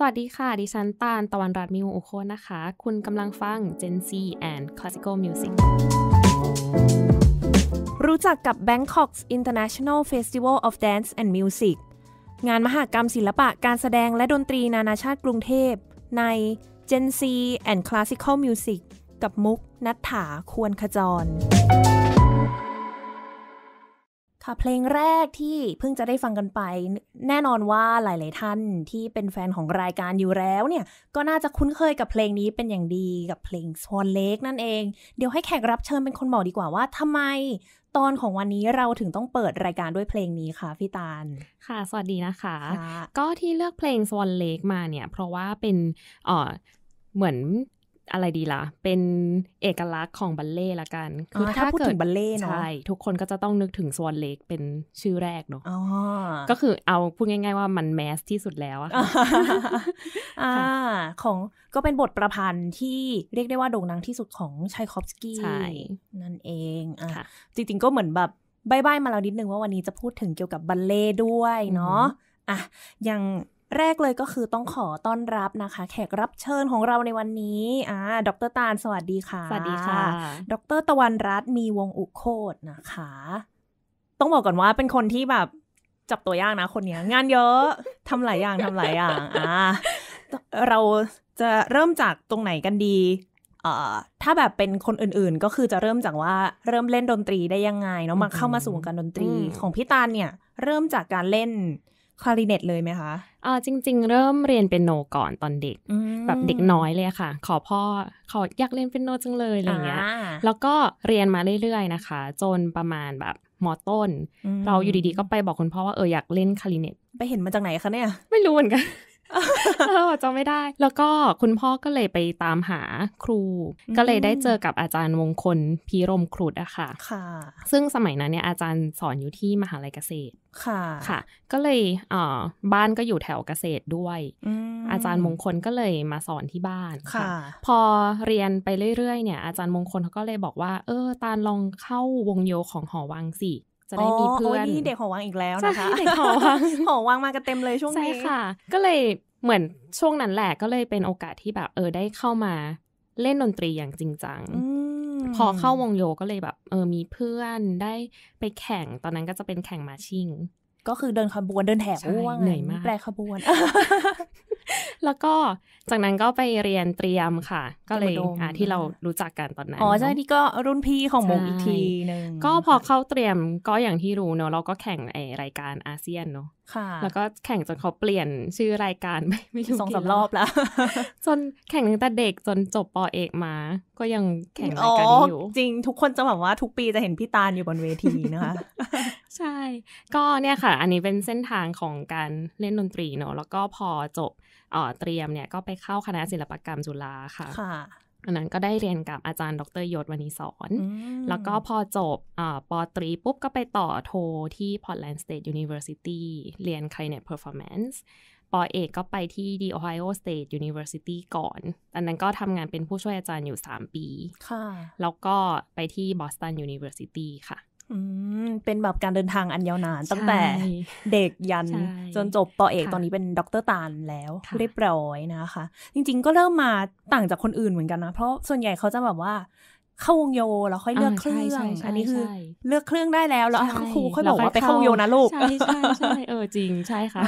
สวัสดีค่ะ ดิฉันตาลตะวันรัตมิวโอโคนะคะ คุณกำลังฟัง Gen Z and Classical Music รู้จักกับ Bangkok International Festival of Dance and Music งานมหากรรมศิลปะการแสดงและดนตรีนานาชาติกรุงเทพ ใน Gen Z and Classical Music กับมุกนัฐถาควรขจรค่ะเพลงแรกที่เพิ่งจะได้ฟังกันไป แน่นอนว่าหลาย ๆ ท่านที่เป็นแฟนของรายการอยู่แล้วเนี่ยก็น่าจะคุ้นเคยกับเพลงนี้เป็นอย่างดีกับเพลง Swan Lake นั่นเอง เดี๋ยวให้แขกรับเชิญเป็นคนบอกดีกว่าว่าทำไมตอนของวันนี้เราถึงต้องเปิดรายการด้วยเพลงนี้ค่ะพี่ตาลค่ะ สวัสดีนะคะ ก็ที่เลือกเพลง Swan Lake มาเนี่ย เพราะว่าเป็นเออเหมือนอะไรดีละ่ะ เป็นเอกลักษณ์ของบัลเล่ละกัน คือถ้าพูดถึงบัลเล่เนะใช่ทุกคนก็จะต้องนึกถึงสวนเลกเป็นชื่อแรกเนาะก็คือเอาพูดง่าย ๆ ว่ามันแมสที่สุดแล้วอะ่ะของก็เป็นบทประพันธ์ที่เรียกได้ว่าโด่งดังที่สุดของชัยคอฟสกี้นั่นเองอ่ะ จริงๆก็เหมือนแบบใบ้ๆมาแล้วนิดนึงว่าวันนี้จะพูดถึงเกี่ยวกับบัลเล่ด้วยเนาะอ่ะยังแรกเลยก็คือต้องขอต้อนรับนะคะ แขกรับเชิญของเราในวันนี้อ่าดรตาลสวัสดีค่ะสวัสดีค่ะ ดรตะวันรัตน์มีวงอุโคตนะคะ ต้องบอกก่อนว่าเป็นคนที่แบบจับตัวยากนะคนนี้งานเยอะทำหลายอย่างทำหลายอย่างอ่าเราจะเริ่มจากตรงไหนกันดีเอ่อถ้าแบบเป็นคนอื่นๆก็คือจะเริ่มจากว่า เริ่มเล่นดนตรีได้ยังไงเนาะมาเข้ามาสู่วงการดนตรี ของพี่ตาลเนี่ย เริ่มจากการเล่นคลาริเนตเลยไหมคะอ่าจริงๆ เริ่มเรียนเป็นโนก่อนตอนเด็ก แบบเด็กน้อยเลยค่ะ ขอพ่อขออยากเรียนเป็นโนจังเลยอะไรเงี้ย แล้วก็เรียนมาเรื่อยๆนะคะ จนประมาณแบบมอต้น เราอยู่ดีๆก็ไปบอกคุณพ่อว่าเอออยากเล่นคลาริเนตไปเห็นมาจากไหนคะเนี่ย ไม่รู้เหมือนกันจำไม่ได้ แล้วก็คุณพ่อก็เลยไปตามหาครู ก็เลยได้เจอกับอาจารย์วงคลพีรมครุดอะค่ะ ค่ะ ซึ่งสมัยนั้นเนี่ยอาจารย์สอนอยู่ที่มหาลัยเกษตร ค่ะ ค่ะ ก็เลยเอ่อบ้านก็อยู่แถวเกษตรด้วย อาจารย์มงคลก็เลยมาสอนที่บ้าน ค่ะ พอเรียนไปเรื่อยๆเนี่ย อาจารย์มงคลเขาก็เลยบอกว่า เออ ตาลองเข้าวงโยของหอวังสิจะได้มีเพื่อนเด็กหอวังอีกแล้วนะคะเด็กหอวังหอวังมากันเต็มเลยช่วงนี้ค่ะ ก็เลยเหมือนช่วงนั้นแหละก็เลยเป็นโอกาสที่แบบเออได้เข้ามาเล่นดนตรีอย่างจริงจัง พอเข้าวงโยก็เลยแบบ เออมีเพื่อนได้ไปแข่งตอนนั้นก็จะเป็นแข่งมาชิงก็คือเดินขบวนเดินแถวว่างเหนื่อยมากแปลขบวนแล้วก็จากนั้นก็ไปเรียนเตรียมค่ะ ก็เลยอ่าที่เรารู้จักกันตอนนั้นอ๋อใช่นี่ก็รุ่นพี่ของมุกอีกทีนึงก็พอเข้าเตรียมก็อย่างที่รู้เนอะเราก็แข่งไอรายการอาเซียนเนอะค่ะ แล้วก็แข่งจนเขาเปลี่ยนชื่อรายการไม่ไม่ถู้สองสารอบแล้วจนแข่งตั้งแต่เด็กจนจบปอเอกมาก็ยังแข่งรายการนี้อยู่จริงทุกคนจะแบบว่าทุกปีจะเห็นพี่ตาลอยู่บนเวทีนะคะใช่ ก็เนี่ยค่ะ อันนี้เป็นเส้นทางของการเล่นดนตรีเนอะแล้วก็พอจบเตรียมเนี่ยก็ไปเข้าคณะศิลปกรรมจุฬาค่ะค่ะ อันนั้นก็ได้เรียนกับอาจารย์ดรยศวณิสอน แล้วก็พอจบอปอตรีปุ๊บก็ไปต่อโทที่ Portland State University เรียน c l i ตเ t อ Performance ปอเอกก็ไปที่ The Ohio State University ก่อน อันนั้นก็ทำงานเป็นผู้ช่วยอาจารย์อยู่ 3 ปีค่ะแล้วก็ไปที่ Boston University ค่ะเป็นแบบการเดินทางอันยาวนานตั้งแต่เด็กยันจนจบปอเอกตอนนี้เป็นด็อกเตอร์ตานแล้ว เรียบร้อยนะคะ จริงๆก็เริ่มมาต่างจากคนอื่นเหมือนกันนะ เพราะส่วนใหญ่เขาจะแบบว่าเข้าวงโยแล้วค่อยเลือกเครื่องอันนี้คือเลือกเครื่องได้แล้วแล้วครูค่อยบอกว่าไปเข้าวงโยนะลูกใช่ใช่ใช่เออจริงใช่ค่ะ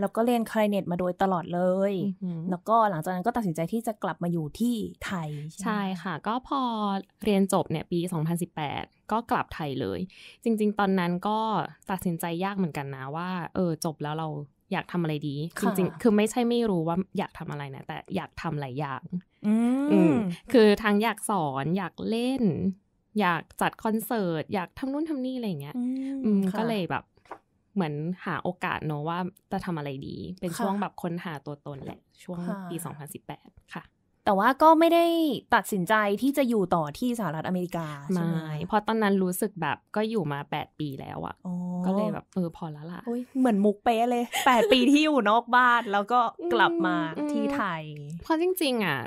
แล้วก็เรียนคลาเนตมาโดยตลอดเลย แล้วก็หลังจากนั้นก็ตัดสินใจที่จะกลับมาอยู่ที่ไทยใช่ค่ะ ก็พอเรียนจบเนี่ยปี 2018 ก็กลับไทยเลย จริง ๆ ตอนนั้นก็ตัดสินใจยากเหมือนกันนะว่า เออจบแล้วเราอยากทำอะไรดีจริงๆ คือไม่ใช่ไม่รู้ว่าอยากทำอะไรนะ แต่อยากทำหลายอย่าง อืมคือทั้งอยากสอน อยากเล่น อยากจัดคอนเสิร์ต อยากทำนู่นทำนี่อะไรเงี้ยอืมก็เลยแบบเหมือนหาโอกาสเนาะว่าจะทำอะไรดี เป็นช่วงแบบค้นหาตัวตนแหละช่วงปี2018ค่ะแต่ว่าก็ไม่ได้ตัดสินใจที่จะอยู่ต่อที่สหรัฐอเมริกาใช่ไหม เพราะตอนนั้นรู้สึกแบบก็อยู่มา8ปีแล้วอะ่ะ ก็เลยแบบ เออพอแล้วล่ะเหมือนมุกเป๊ะเลย8ปีที่อยู่นอกบ้านแล้วก็กลับมาที่ไทยเพราะจริงๆ อ่ะ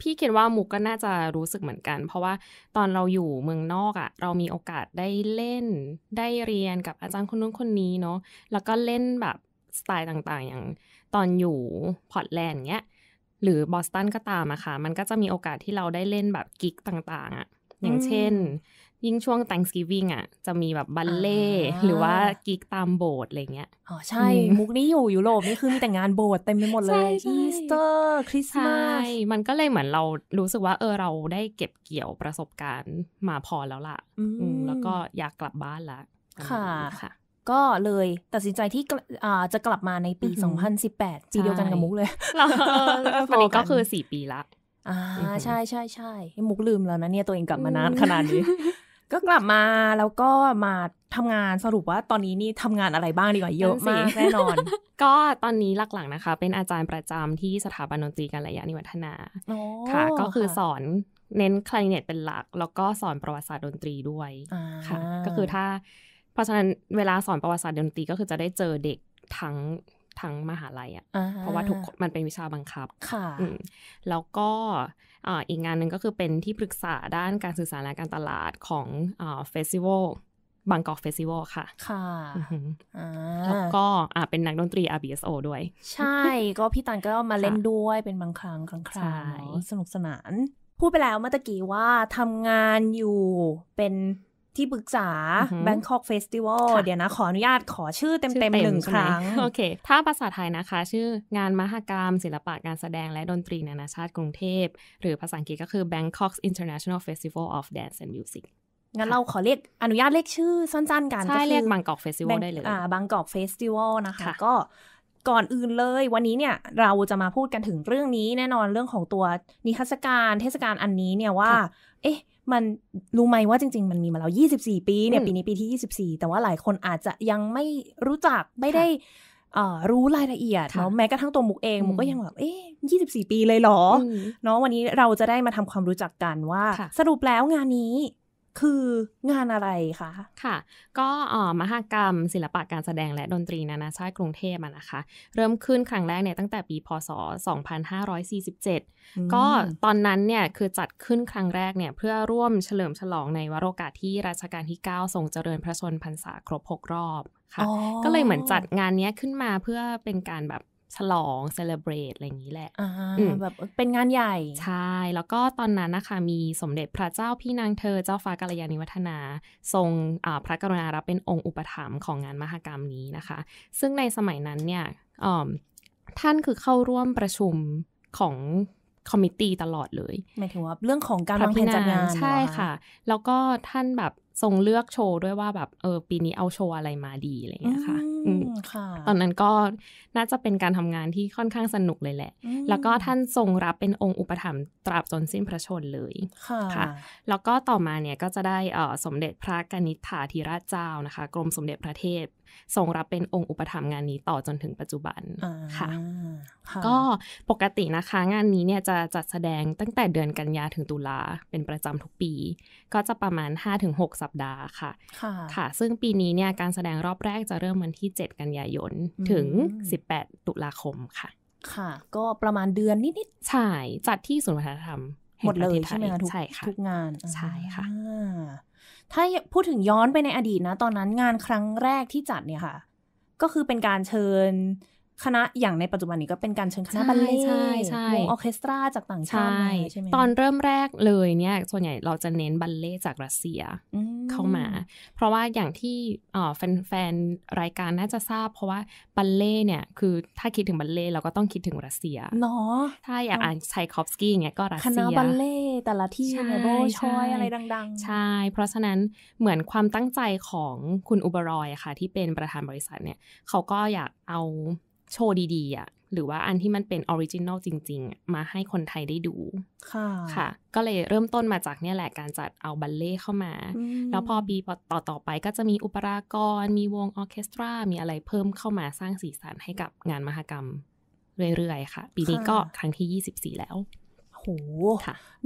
พี่คิดว่ามุกก็น่าจะรู้สึกเหมือนกัน เพราะว่าตอนเราอยู่เมืองนอกอะ่ะเรามีโอกาสได้เล่น ได้เรียนกับอาจารย์คนนู้นคนนี้เนาะแล้วก็เล่นแบบสไตล์ต่างๆอย่าง ตอนอยู่พอร์ตแลนด์เงี้ยหรือบอสตันก็ตามอะค่ะ มันก็จะมีโอกาสที่เราได้เล่นแบบกิกต่างๆอะอย่างเช่น ยิ่งช่วง Thanksgiving อ่ะ จะมีแบบบัลเล่หรือว่ากิกตามโบสอะไรเงี้ยอ๋อ ใช่ มุกนี้อยู่ยุโรปนี่คือมีแต่งานโบสเต็มไปหมดเลยอีสเตอร์คริสต์มาสมันก็เลยเหมือนเรารู้สึกว่า เออ เราได้เก็บเกี่ยวประสบการณ์มาพอแล้วล่ะแล้วก็อยากกลับบ้านละค่ะค่ะก็เลยตัดสินใจที่จะกลับมาในปี 2018ปีเดียวกันกับมุกเลยตอนนี้ก็คือ 4 ปีละอ่า ใช่ใช่ใช่มุกลืมแล้วนะเนี่ยตัวเองกลับมานานขนาดนี้ ก็กลับมาแล้วก็มาทำงานสรุปว่าตอนนี้นี่ทำงานอะไรบ้างดีกว่าเยอะมากแน่นอน ก็ตอนนี้หลักๆนะคะเป็นอาจารย์ประจำที่สถาบันดนตรีการระยะนิวัฒนา ค่ะ ก็คือสอนเน้นคลาริเนตเป็นหลัก แล้วก็สอนประวัติศาสตร์ดนตรีด้วยค่ะ ก็คือถ้าเพราะฉะนั้นเวลาสอนประวัติศาสตร์ดนตรีก็คือจะได้เจอเด็กทั้งทั้งมหาลัยอะ่ะเพราะว่าทุกมันเป็นวิชาบังคับ ค่ะ แล้วก็อีกงานหนึ่งก็คือเป็นที่ปรึกษาด้านการสื่อสารและการตลาดของเฟสติวัลบางกอกเฟสติวัลค่ะ ค่ะแล้วก็อ่าเป็นนักดนตรี RBSO ด้วย ใช่ก็พี่ตันก็มาเล่นด้วยเป็นบางครั้งครั้งคราวสนุกสนาน พูดไปแล้วเมื่อกี้ว่าทำงานอยู่เป็นที่ปรึกษา Bangkok Festival เดี๋ยวนะ ขออนุญาตขอชื่อเต็ม ๆ หนึ่งครั้งโอเคถ้าภาษาไทยนะคะ ชื่องานมหกรรม ศิลปะการแสดงและดนตรีนานาชาติกรุงเทพ หรือภาษาอังกฤษก็คือ Bangkok International Festival of Dance and Music งั้นเราขอเรียกอนุญาตเรียกชื่อสั้นๆกันใช่เรียกบางกอกเฟสติวัลได้เลยอ่าบางกอกเฟสติวัลนะคะ ก็ก่อนอื่นเลย วันนี้เนี่ยเราจะมาพูดกันถึงเรื่องนี้ แน่นอนเรื่องของตัวนิทรรศการเทศกาลอันนี้เนี่ยว่าเอ๊ะ มันรู้ไหมว่าจริง ๆ มันมีมาแล้ว 24 ปี เนี่ย ปีนี้ ปีที่ 24 แต่ว่าหลายคนอาจจะยังไม่รู้จัก ไม่ได้รู้รายละเอียดเนาะ แม้กระทั่งตัวมุกเอง มุกก็ยังแบบ เอ๊ยยี่สิบสี่ปีเลยเหรอ เนาะ วันนี้เราจะได้มาทำความรู้จักกันว่าสรุปแล้วงานนี้คืองานอะไรคะ ค่ะ ก็มหกรรม ศิลปะการแสดงและดนตรี นานาชาติกรุงเทพนะคะเริ่มขึ้นครั้งแรกเนี่ยตั้งแต่ปีพศ 2547 ก็ตอนนั้นเนี่ย คือจัดขึ้นครั้งแรกเนี่ยเพื่อร่วมเฉลิมฉลองในวโรกาสที่รัชกาลที่9ทรงเจริญพระชนพรรษาครบ 6 รอบค่ะก็เลยเหมือนจัดงานนี้ขึ้นมาเพื่อเป็นการแบบฉลองเซเลบรตอะไรอย่างนี้แหละแบบเป็นงานใหญ่ ใช่ แล้วก็ตอนนั้นนะคะมีสมเด็จพระเจ้าพี่นางเธอเจ้าฟ้ากัลยาณิวัฒนา ทรงพระกรุณารับเป็นองค์อุปถัมภ์ของงานมหกรรมนี้นะคะ ซึ่งในสมัยนั้นเนี่ย ท่านคือเข้าร่วมประชุมของคอมมิตี้ตลอดเลย หมายถึงว่าเรื่องของการวางแผนจัดงานใช่ค่ะ แล้วก็ท่านแบบทรงเลือกโชว์ ด้วยว่าแบบเออปีนี้เอาโชว์อะไรมาดีอะไรเงี้ยค่ะตอนนั้นก็น่าจะเป็นการทำงานที่ค่อนข้างสนุกเลยแหละ แล้วก็ท่านทรงรับเป็นองค์อุปถัมภ์ตราบจนสิ้นพระชนเลยค่ะ แล้วก็ต่อมาเนี่ยก็จะได้สมเด็จพระกนิษฐาธิราชเจ้านะคะ กรมสมเด็จพระเทพทรงรับเป็นองค์อุปถัมภ์งานนี้ต่อจนถึงปัจจุบันค่ะก็ปกตินะคะงานนี้เนี่ยจะจัดแสดงตั้งแต่เดือนกันยาถึงตุลาเป็นประจำทุกปี ก็จะประมาณ 5-6 สัปดาห์ค่ะค่ะ ซึ่งปีนี้เนี่ยการแสดงรอบแรกจะเริ่มวันที่ 7 กันยายนถึง 18 ตุลาคมค่ะค่ะก็ประมาณเดือนนิดๆใช่ จัดที่ศูนย์วัฒนธรรมหมดเลยใช่ไหมคะทุกทุกงานใช่ค่ะถ้าพูดถึงย้อนไปในอดีตนะ ตอนนั้นงานครั้งแรกที่จัดเนี่ยค่ะ ก็คือเป็นการเชิญคณะอย่างในปัจจุบันนี้ก็เป็นการเชิญคณะบัลเล่ต์วงออเคสตราจากต่างชาติใช่ไหมตอนเริ่มแรกเลยเนี่ยส่วนใหญ่เราจะเน้นบัลเล่จากรัสเซียเข้ามา เพราะว่าอย่างที่แฟนๆรายการน่าจะทราบ เพราะว่าบัลเล่เนี่ยคือถ้าคิดถึงบัลเล่เราก็ต้องคิดถึงรัสเซียเนาะถ้าอยากอ่านไชคอฟสกี้เนี่ยก็รัสเซีย คณะบัลเล่แต่ละที่เนโบชอยอะไรดังๆใช่ เพราะฉะนั้นเหมือนความตั้งใจของคุณอุบรอยค่ะที่เป็นประธานบริษัทเนี่ยเขาก็อยากเอาโชว์ดี ๆ อ่ะ หรือว่าอันที่มันเป็นออริจินอลจริง ๆ มาให้คนไทยได้ดูค่ะค่ะ ก็เลยเริ่มต้นมาจากเนี่ยแหละการจัดเอาบัลเล่เข้ามา แล้วพอปีต่อต่อไปก็จะมีอุปรากร มีวงออเคสตรา มีอะไรเพิ่มเข้ามาสร้างสีสันให้กับงานมหกรรม เรื่อย ๆ ค่ะ ปีนี้ก็ครั้งที่ 24 แล้วโห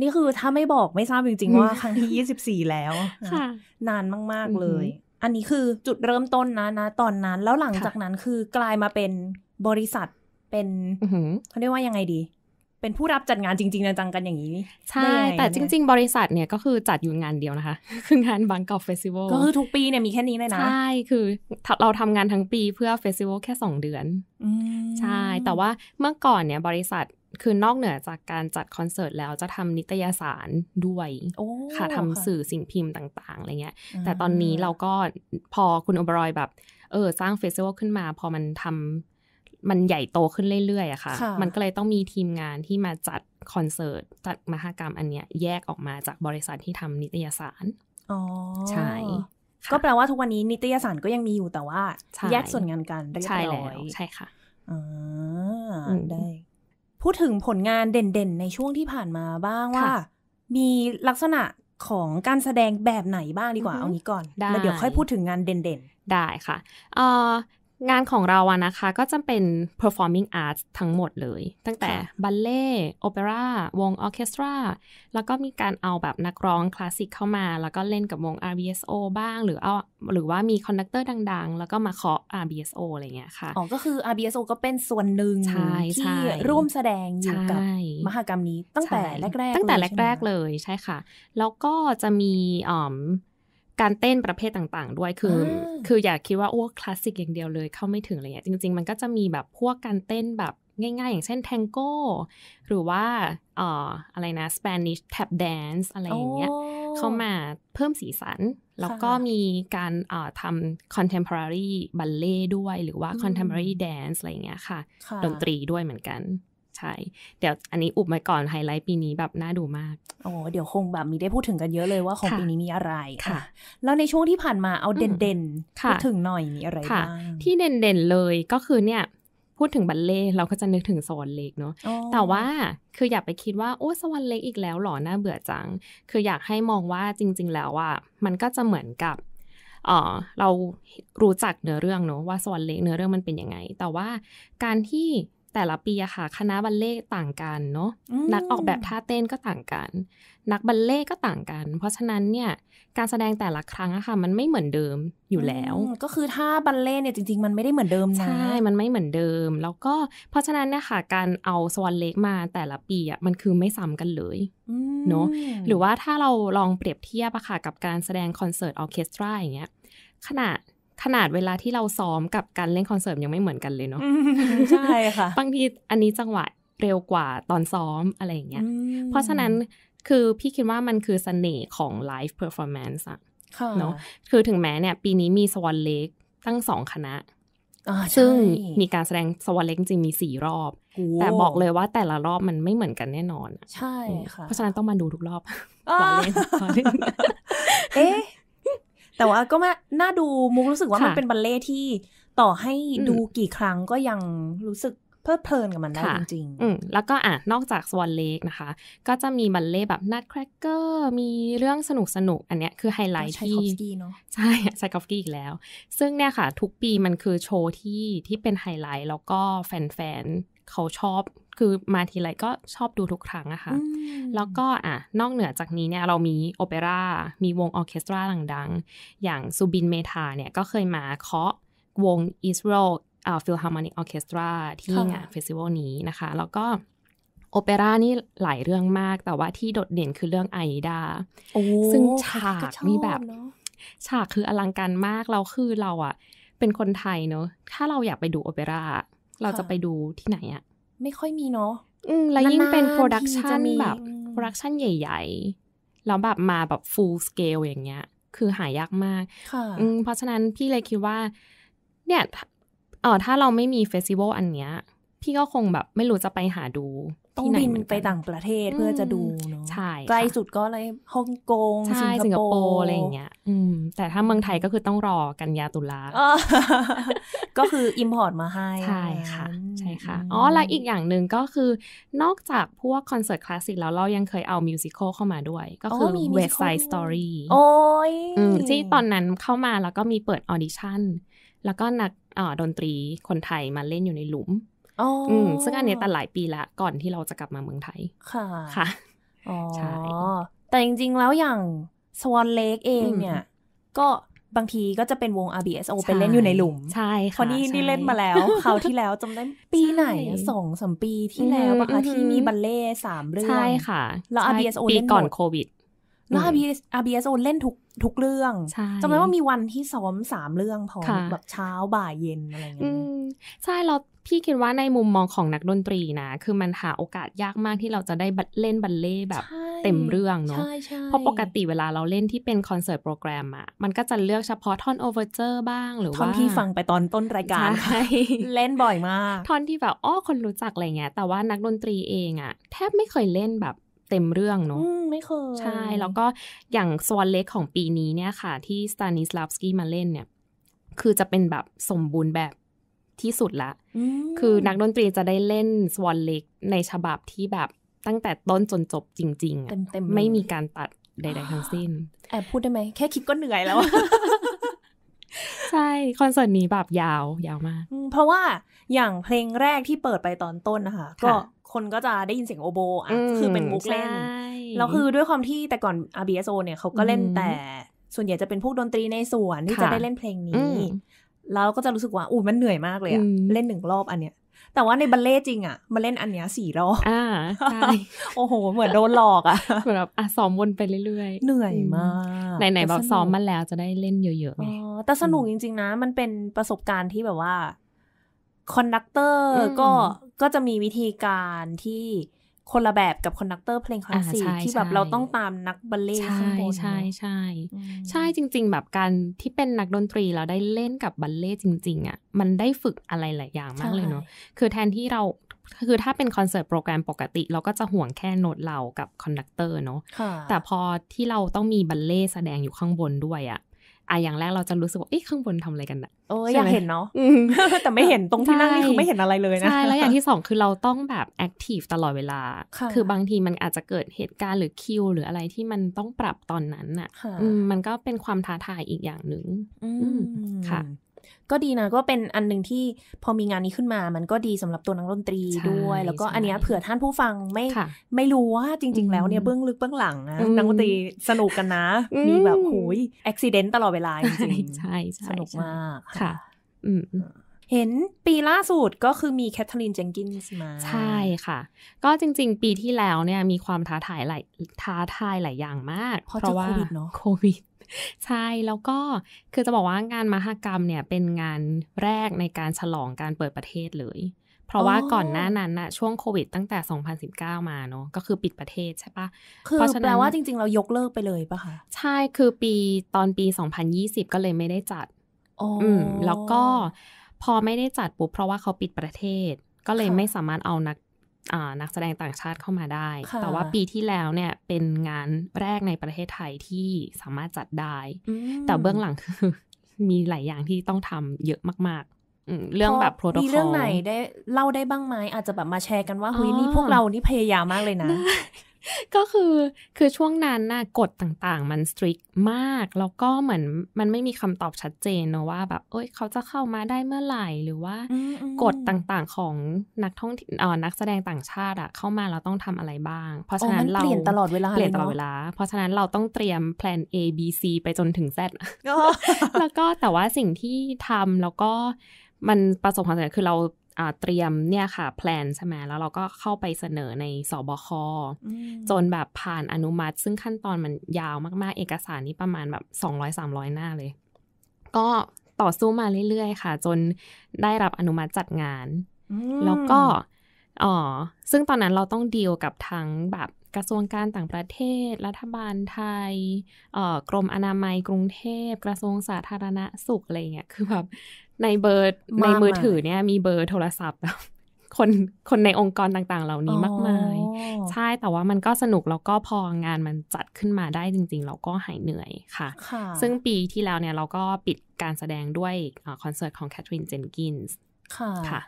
นี่คือถ้าไม่บอกไม่ทราบจริงๆว่า ครั้งที่24แล้วนานมากๆเลย อันนี้คือจุดเริ่มต้นนะนะตอนนั้นแล้วหลังจากนั้นคือกลายมาเป็นบริษัทเป็นเขาเรียกว่ายังไงดี เป็นผู้รับจัดงานจริงๆจังกันอย่างนี้ ใช่ แต่จริง ๆ บริษัทเนี่ยก็คือจัดอยู่งานเดียวนะคะคืองานบางกอกเฟสิวัลก็คือทุกปีเนี่ยมีแค่นี้เลยนะใช่คือ เราทำงานทั้งปีเพื่อเฟสิวัลแค่2เดือนใช่ แต่ว่าเมื่อก่อนเนี่ย บริษัทคือนอกเหนือจากการจัดคอนเสิร์ต แล้วจะทำนิตยสารด้วยค่ะทำสื่อสิ่งพิมพ์ต่างๆ อะไรเงี้ยแต่ตอนนี้เราก็พอคุณอบรอยแบบ เออ สร้างเฟสิวัลขึ้นมา พอมันทำมันใหญ่โตขึ้นเรื่อยๆอะค่ะ มันก็เลยต้องมีทีมงานที่มาจัดคอนเสิร์ต จัดมหกรรมอันเนี้ยแยกออกมาจากบริษัทที่ทำนิตยสาร อ๋อ ใช่ ก็แปลว่าทุกวันนี้นิตยสารก็ยังมีอยู่แต่ว่าแยกส่วนงานกันเรียบร้อย ใช่ค่ะอ่าได้ พูดถึงผลงานเด่นๆ ในช่วงที่ผ่านมาบ้างว่า มีลักษณะของการแสดงแบบไหนบ้างดีกว่าเอางี้ก่อนแล้วเดี๋ยวค่อยพูดถึงงานเด่นๆ ได้ค่ะงานของเราอะนะคะ ก็จะเป็น performing arts ทั้งหมดเลย ตั้งแต่บัลเล่โอเปร่าวงออเคสตราแล้วก็มีการเอาแบบนักร้องคลาสสิกเข้ามา แล้วก็เล่นกับวง RBSO บ้างหรือเอาหรือว่ามีคอนดักเตอร์ดัง ๆ แล้วก็มาเคาะ RBSO อะไรเงี้ยค่ะอ๋อก็คือ RBSO ก็เป็นส่วนหนึ่งที่ร่วมแสดงอยู่กับมหกรรมนี้ตั้งแต่แรกๆตั้งแต่แรก ๆ เลยใช่ค่ะ แล้วก็จะมีอ๋อการเต้นประเภทต่างๆ ด้วยคือ คืออยากคิดว่าโอ้คลาสสิกอย่างเดียวเลยเข้าไม่ถึงอะไรเงี้ย จริงๆ มันก็จะมีแบบพวกการเต้นแบบง่าย ๆ อย่างเช่นแทงโก้ หรือว่าอ่ออะไรนะสเปนิชแท็บแดนซ์อะไรอย่างเงี้ยเข้ามาเพิ่มสีสัน แล้วก็มีการอ่ทำคอนเทมพอร์รี่บัลเล่ด้วย หรือว่าคอนเทมพอร์รี่แดนซ์อะไรอย่างเงี้ยค่ะ ดนตรีด้วยเหมือนกันใช่เดี๋ยวอันนี้อุบไว้ก่อนไฮไลท์ปีนี้แบบ น่าดูมากโอ้เดี๋ยวคงแบบมีได้พูดถึงกันเยอะเลยว่าของปีนี้มีอะไรค่ะแล้วในช่วงที่ผ่านมาเอาเด่นเด่นพูดถึงหน่อยมีอะไรบ้างที่เด่นเด่นเลยก็คือเนี่ย พูดถึงบัลเล่เราก็จะนึกถึงสวรรค์เล็กเนาะแต่ว่าคืออย่าไปคิดว่าโอ้สวรรค์เล็กอีกแล้วหรอน่าเบื่อจัง คืออยากให้มองว่าจริงๆแล้วว่า มันก็จะเหมือนกับเรารู้จักเนื้อเรื่อง เนาะว่าสวรรค์เล็กเนื้อเรื่องมันเป็นยังไง แต่ว่าการที่แต่ละปีอะค่ะ คณะบัลเล่ต่างกันเนาะนักออกแบบท่าเต้นก็ต่างกัน นักบัลเล่ก็ต่างกัน เพราะฉะนั้นเนี่ยการแสดงแต่ละครั้งอะค่ะ มันไม่เหมือนเดิมอยู่แล้ว ก็คือท่าบัลเล่เนี่ยจริงๆ มันไม่ได้เหมือนเดิมนะใช่ มันไม่เหมือนเดิม แล้วก็เพราะฉะนั้นเนี่ยค่ะ การเอาสวอนเล็กมาแต่ละปีอะมันคือไม่ซ้ากันเลยเนาะหรือว่าถ้าเราลองเปรียบเทียบอะค่ะกับการแสดงคอนเสิร์ตออเคสตราอย่างเงี้ยขณะขนาดเวลาที่เราซ้อมกับการเล่นคอนเสิร์ตยังไม่เหมือนกันเลยเนาะใช่ค่ะ บางทีอันนี้จังหวะเร็วกว่าตอนซ้อมอะไรอย่างเงี้ยเพราะฉะนั้นคือพี่คิดว่ามันคือสเสน่ห์ของไลฟ์เพอร์ฟอร์แมนซ์อะเนาะคือถึงแม้เนี่ย ปีนี้มีสวอนเล็กตั้งสองคณะซึ่งมีการแสดงสวอนเล็กจริงมีสี่รอบ แต่บอกเลยว่าแต่ละรอบมันไม่เหมือนกันแน่นอนใช่ค่ะเพราะฉะนั้นต้องมาดูทุกรอบรอเล่นเอ๊ะแต่ว่าก็มาน่าดูมุกรู้สึกว่ามันเป็นบัลเล่ที่ต่อให้ดูกี่ครั้งก็ยังรู้สึกเพลิดเพลินกับมันได้จริงๆอืมแล้วก็อ่ะนอกจากสวอนเลกนะคะ ก็จะมีบัลเล่แบบนัดแครกเกอร์มีเรื่องสนุกสนุกอันเนี้ยคือไฮไลท์ที่ชัคอฟสกี้เนาะใช่ชัยคอฟสกี้อีกแล้ว ซึ่งเนี่ยค่ะ ทุกปีมันคือโชว์ที่ที่เป็นไฮไลท์ แล้วก็แฟนๆเขาชอบคือมาทีไรก็ชอบดูทุกครั้งอะคะ่ะ แล้วก็อ่ะนอกเหนือจากนี้เนี่ยเรามีโอเปร่ามีวงออเคสตราดังๆอย่างซูบินเมธาเนี่ยก็เคยมาเคาะวงอิสโรอ่าฟิลฮาร์มอนิกออเคสตราที่งานเฟสติวัลนี้นะคะ แล้วก็โอเปร่านี่หลายเรื่องมากแต่ว่าที่โดดเด่นคือเรื่องไอดาซึ่งฉากนี่แบบฉากคืออลังการมากเราคือเราอะเป็นคนไทยเนอะถ้าเราอยากไปดูโอเปร่าเราจะไปดูที่ไหนอะไม่ค่อยมีเนาะอืม แล้วยิ่งเป็นโปรดักชันแบบโปรดักชันใหญ่ ๆ แล้วแบบมาแบบฟูลสเกลอย่างเงี้ย คือหายากมาก เพราะฉะนั้น พี่เลยคิดว่า เนี่ยเออถ้าเราไม่มีเฟสติวัลอันเนี้ย พี่ก็คงแบบไม่รู้จะไปหาดูต้องบินไปต่างประเทศเพื่อจะดูเนาะไกลสุดก็เลยฮ่องกงสิงคโปร์อะไรเงี้ยอืม แต่ถ้าเมืองไทยก็คือต้องรอกันยาตุลาก็คืออิมพอร์ตมาให้ใช่ค่ะใช่ค่ะอ๋อแล้วอีกอย่างหนึ่งก็คือนอกจากพวกคอนเสิร์ตคลาสสิกแล้วเรายังเคยเอามิวสิควลเข้ามาด้วย ก็คือเวสไซส์สตอรี่โอ้ยที่ตอนนั้นเข้ามาแล้วก็มีเปิดออดิชั่นแล้วก็นักดนตรีคนไทยมาเล่นอยู่ในหลุมอืมซึ่งอันนี้แต่หลายปีละก่อนที่เราจะกลับมาเมืองไทยค่ะช่แต่จริงๆ แล้วอย่าง Swan Lake เองเนี่ย ก็บางทีก็จะเป็นวง RBSO เป็นเล่นอยู่ในหลุม ใช่ค่ะคนนี้นี่เล่นมาแล้วคราวที่แล้วจำได้ปีไหนสองสมปีที่แล้วปะคะที่มีบัลเล่สามเรื่อง ใช่ค่ะ แล้ว RBSO เล่นก่อนโควิดแล้วอา b s r b สโอนเล่นทุกทุกเรื่องจำได้ว่ามีวันที่ซ้อมสามเรื่อง พอ แบบเช้าบ่ายเย็นอะไรอย่างเงี้ยใช่เราพี่คิดว่าในมุมมองของนักดนตรีนะ คือมันหาโอกาสยากมากที่เราจะได้เล่นบัลเล่ แบบเต็มเรื่องเนาะเพราะปกติเวลาเราเล่นที่เป็นคอนเสิร์ตโปรแกรมอะมันก็จะเลือกเฉพาะท่อนโอเวอร์เจอร์บ้าง หรือว่าท่อนที่ฟังไปตอนต้นรายการเล่นบ่อยมากท่อนที่แบบอ้อคนรู้จักอะไรเงี้ยแต่ว่านักดนตรีเองอะแทบไม่เคยเล่นแบบเต็มเรื่องเนาะไม่เคย ใช่ แล้วก็อย่างสวอนเล็กของปีนี้เนี่ยค่ะ ที่สตานิสลาฟสกี้มาเล่นเนี่ย คือจะเป็นแบบสมบูรณ์แบบที่สุดละ คือนักดนตรีจะได้เล่นสวอนเล็กในฉบับที่แบบตั้งแต่ต้นจนจบจริงๆเต็มๆไม่มีการตัดใดๆทั้งสิ้น แอบพูดได้ไหม แค่คิดก็เหนื่อยแล้ว ใช่ คอนเสิร์ตนี้แบบยาวยาวมาก เพราะว่าอย่างเพลงแรกที่เปิดไปตอนต้นนะคะก็คนก็จะได้ยินเสียงโอโบอ่ะคือเป็นมุกเล่นแล้วคือด้วยความที่แต่ก่อน RBSO เนี่ยเขาก็เล่นแต่ส่วนใหญ่จะเป็นพวกดนตรีในสวนที่จะได้เล่นเพลงนี้แล้วก็จะรู้สึกว่าอู้มันเหนื่อยมากเลยอะเล่นหนึ่งรอบอันเนี้ยแต่ว่าในบัลเล่จริงอะมาเล่นอันเนี้ยสี่รอบอ่าใช่โอ้โหเหมือนโดนหลอกอะเหมือนแบบอ่ะซ้อมวนไปเรื่อยๆเหนื่อยมากไหนๆบอกซ้อมมาแล้วจะได้เล่นเยอะๆ๋อแต่สนุกจริงๆนะ มันเป็นประสบการณ์ที่แบบว่าคอนดักเตอร์ก็ก็จะมีวิธีการที่คนละแบบกับคอนดักเตอร์เพลงคลาสสิกที่แบบเราต้องตามนักบัลเล่์ข้างบนใช่ใช่ใช่ ใช่จริงๆ แบบการที่เป็นนักดนตรีเราได้เล่นกับบัลเล่์จริงๆอ่ะมันได้ฝึกอะไรหลายอย่างมากเลยเนาะคือแทนที่เราคือถ้าเป็นคอนเสิร์ตโปรแกรมปกติ เราก็จะห่วงแค่โน้ตเรากับคอนดักเตอร์เนาะแต่พอที่เราต้องมีบัลเล่แสดงอยู่ข้างบนด้วยอ่ะอ่ะอย่างแรกเราจะรู้สึกว่าเอ๊ะข้างบนทำอะไรกันอะโอ้ยอยากเห็นเนาะแต่ไม่เห็นตรงที่นั่งนี่คือไม่เห็นอะไรเลยนะใช่ แล้วอย่างที่สองคือเราต้องแบบแอคทีฟตลอดเวลา คือบางทีมันอาจจะเกิดเหตุการณ์หรือคิวหรืออะไรที่มันต้องปรับตอนนั้นอะมันก็เป็นความท้าทายอีกอย่างหนึ่งค่ะก็ดีนะก็เป็นอันหนึ่งที่พอมีงานนี้ขึ้นมา มันก็ดีสำหรับตัวนักดนตรีด้วย แล้วก็อันนี้เผื่อท่านผู้ฟังไม่ไม่รู้ว่าจริงๆแล้วเนี่ยเบื้องลึกเบื้องหลังนะนักดนตรีสนุกกันนะ มีแบบโอ้ยอุบิเหตุตลอดเวลาจริงๆใช่สนุกมาก ค่ะ อืมเห็นปีล่าสุดก็คือมีแคทเธอรีนเจงกินส์มา ใช่ค่ะ ก็จริงๆ ปีที่แล้วเนี่ยมีความท้าทายหลายท้าทายหลายอย่างมาก เพราะว่าโควิดเนาะโควิด ใช่แล้วก็คือจะบอกว่างานมหกรรมเนี่ยเป็นงานแรกในการฉลองการเปิดประเทศเลย เพราะว่าก่อนหน้านั้นนะช่วงโควิด ตั้งแต่ 2019 มาเนาะก็คือปิดประเทศใช่ปะคือแปลว่าจริงๆเรายกเลิกไปเลยปะคะใช่คือปีตอนปี2020ก็เลยไม่ได้จัดอ๋อแล้วก็พอไม่ได้จัดปุ๊บเพราะว่าเขาปิดประเทศ ก็เลยไม่สามารถเอานักนักแสดงต่างชาติเข้ามาได้ แต่ว่าปีที่แล้วเนี่ยเป็นงานแรกในประเทศไทยที่สามารถจัดได้แต่เบื้องหลังคือมีหลายอย่างที่ต้องทำเยอะมากๆเรื่องแบบโปรโตคอลมีเรื่องไหนได้เล่าได้บ้างไหมอาจจะแบบมาแชร์กันว่าเฮ้ยนี่พวกเรานี่พยายามมากเลยนะก็คือคือช่วงนั้นน่ะกฎต่างๆ มันสตริกมาก แล้วก็เหมือนมันไม่มีคำตอบชัดเจนเนอะว่าแบบ เอ้ยเขาจะเข้ามาได้เมื่อไหร่หรือว่ากฎต่างๆของนักท่องอ่อนักแสดงต่างชาติอะเข้ามาเราต้องทำอะไรบ้างเพราะฉะนั้นเราเปลี่ยนตลอดเวลาเปลี่ยนตลอดเวลา เพราะฉะนั้นเราต้องเตรียมแผน A B C ไปจนถึง Z แล้วก็แต่ว่าสิ่งที่ทำแล้วก็มันประสบความสำเร็จคือเราเตรียมเนี่ยค่ะ แพลนใช่ไหม แล้วเราก็เข้าไปเสนอในสบคจนแบบผ่านอนุมัติ ซึ่งขั้นตอนมันยาวมากๆ เอกสารนี้ประมาณแบบ 200-300 หน้าเลย ก็ต่อสู้มาเรื่อยๆค่ะ จนได้รับอนุมัติจัดงาน แล้วก็อ๋อซึ่งตอนนั้นเราต้องดีลกับทั้งแบบกระทรวงการต่างประเทศ รัฐบาลไทยกรมอนามัยกรุงเทพกระทรวงสาธารณสุขอะไรเงี้ยคือแบบในเบอร์ในมือถือเนี่ย มีเบอร์โทรศัพท์คนคนในองค์กรต่างๆ เหล่านี้มากมาย ใช่แต่ว่ามันก็สนุก แล้วก็พองานมันจัดขึ้นมาได้จริงๆ เราก็หายเหนื่อยค่ะคะซึ่งปีที่แล้วเนี่ยเราก็ปิดการแสดงด้วยคอนเสิร์ตของแคทรินเจนกินส์ค่ะ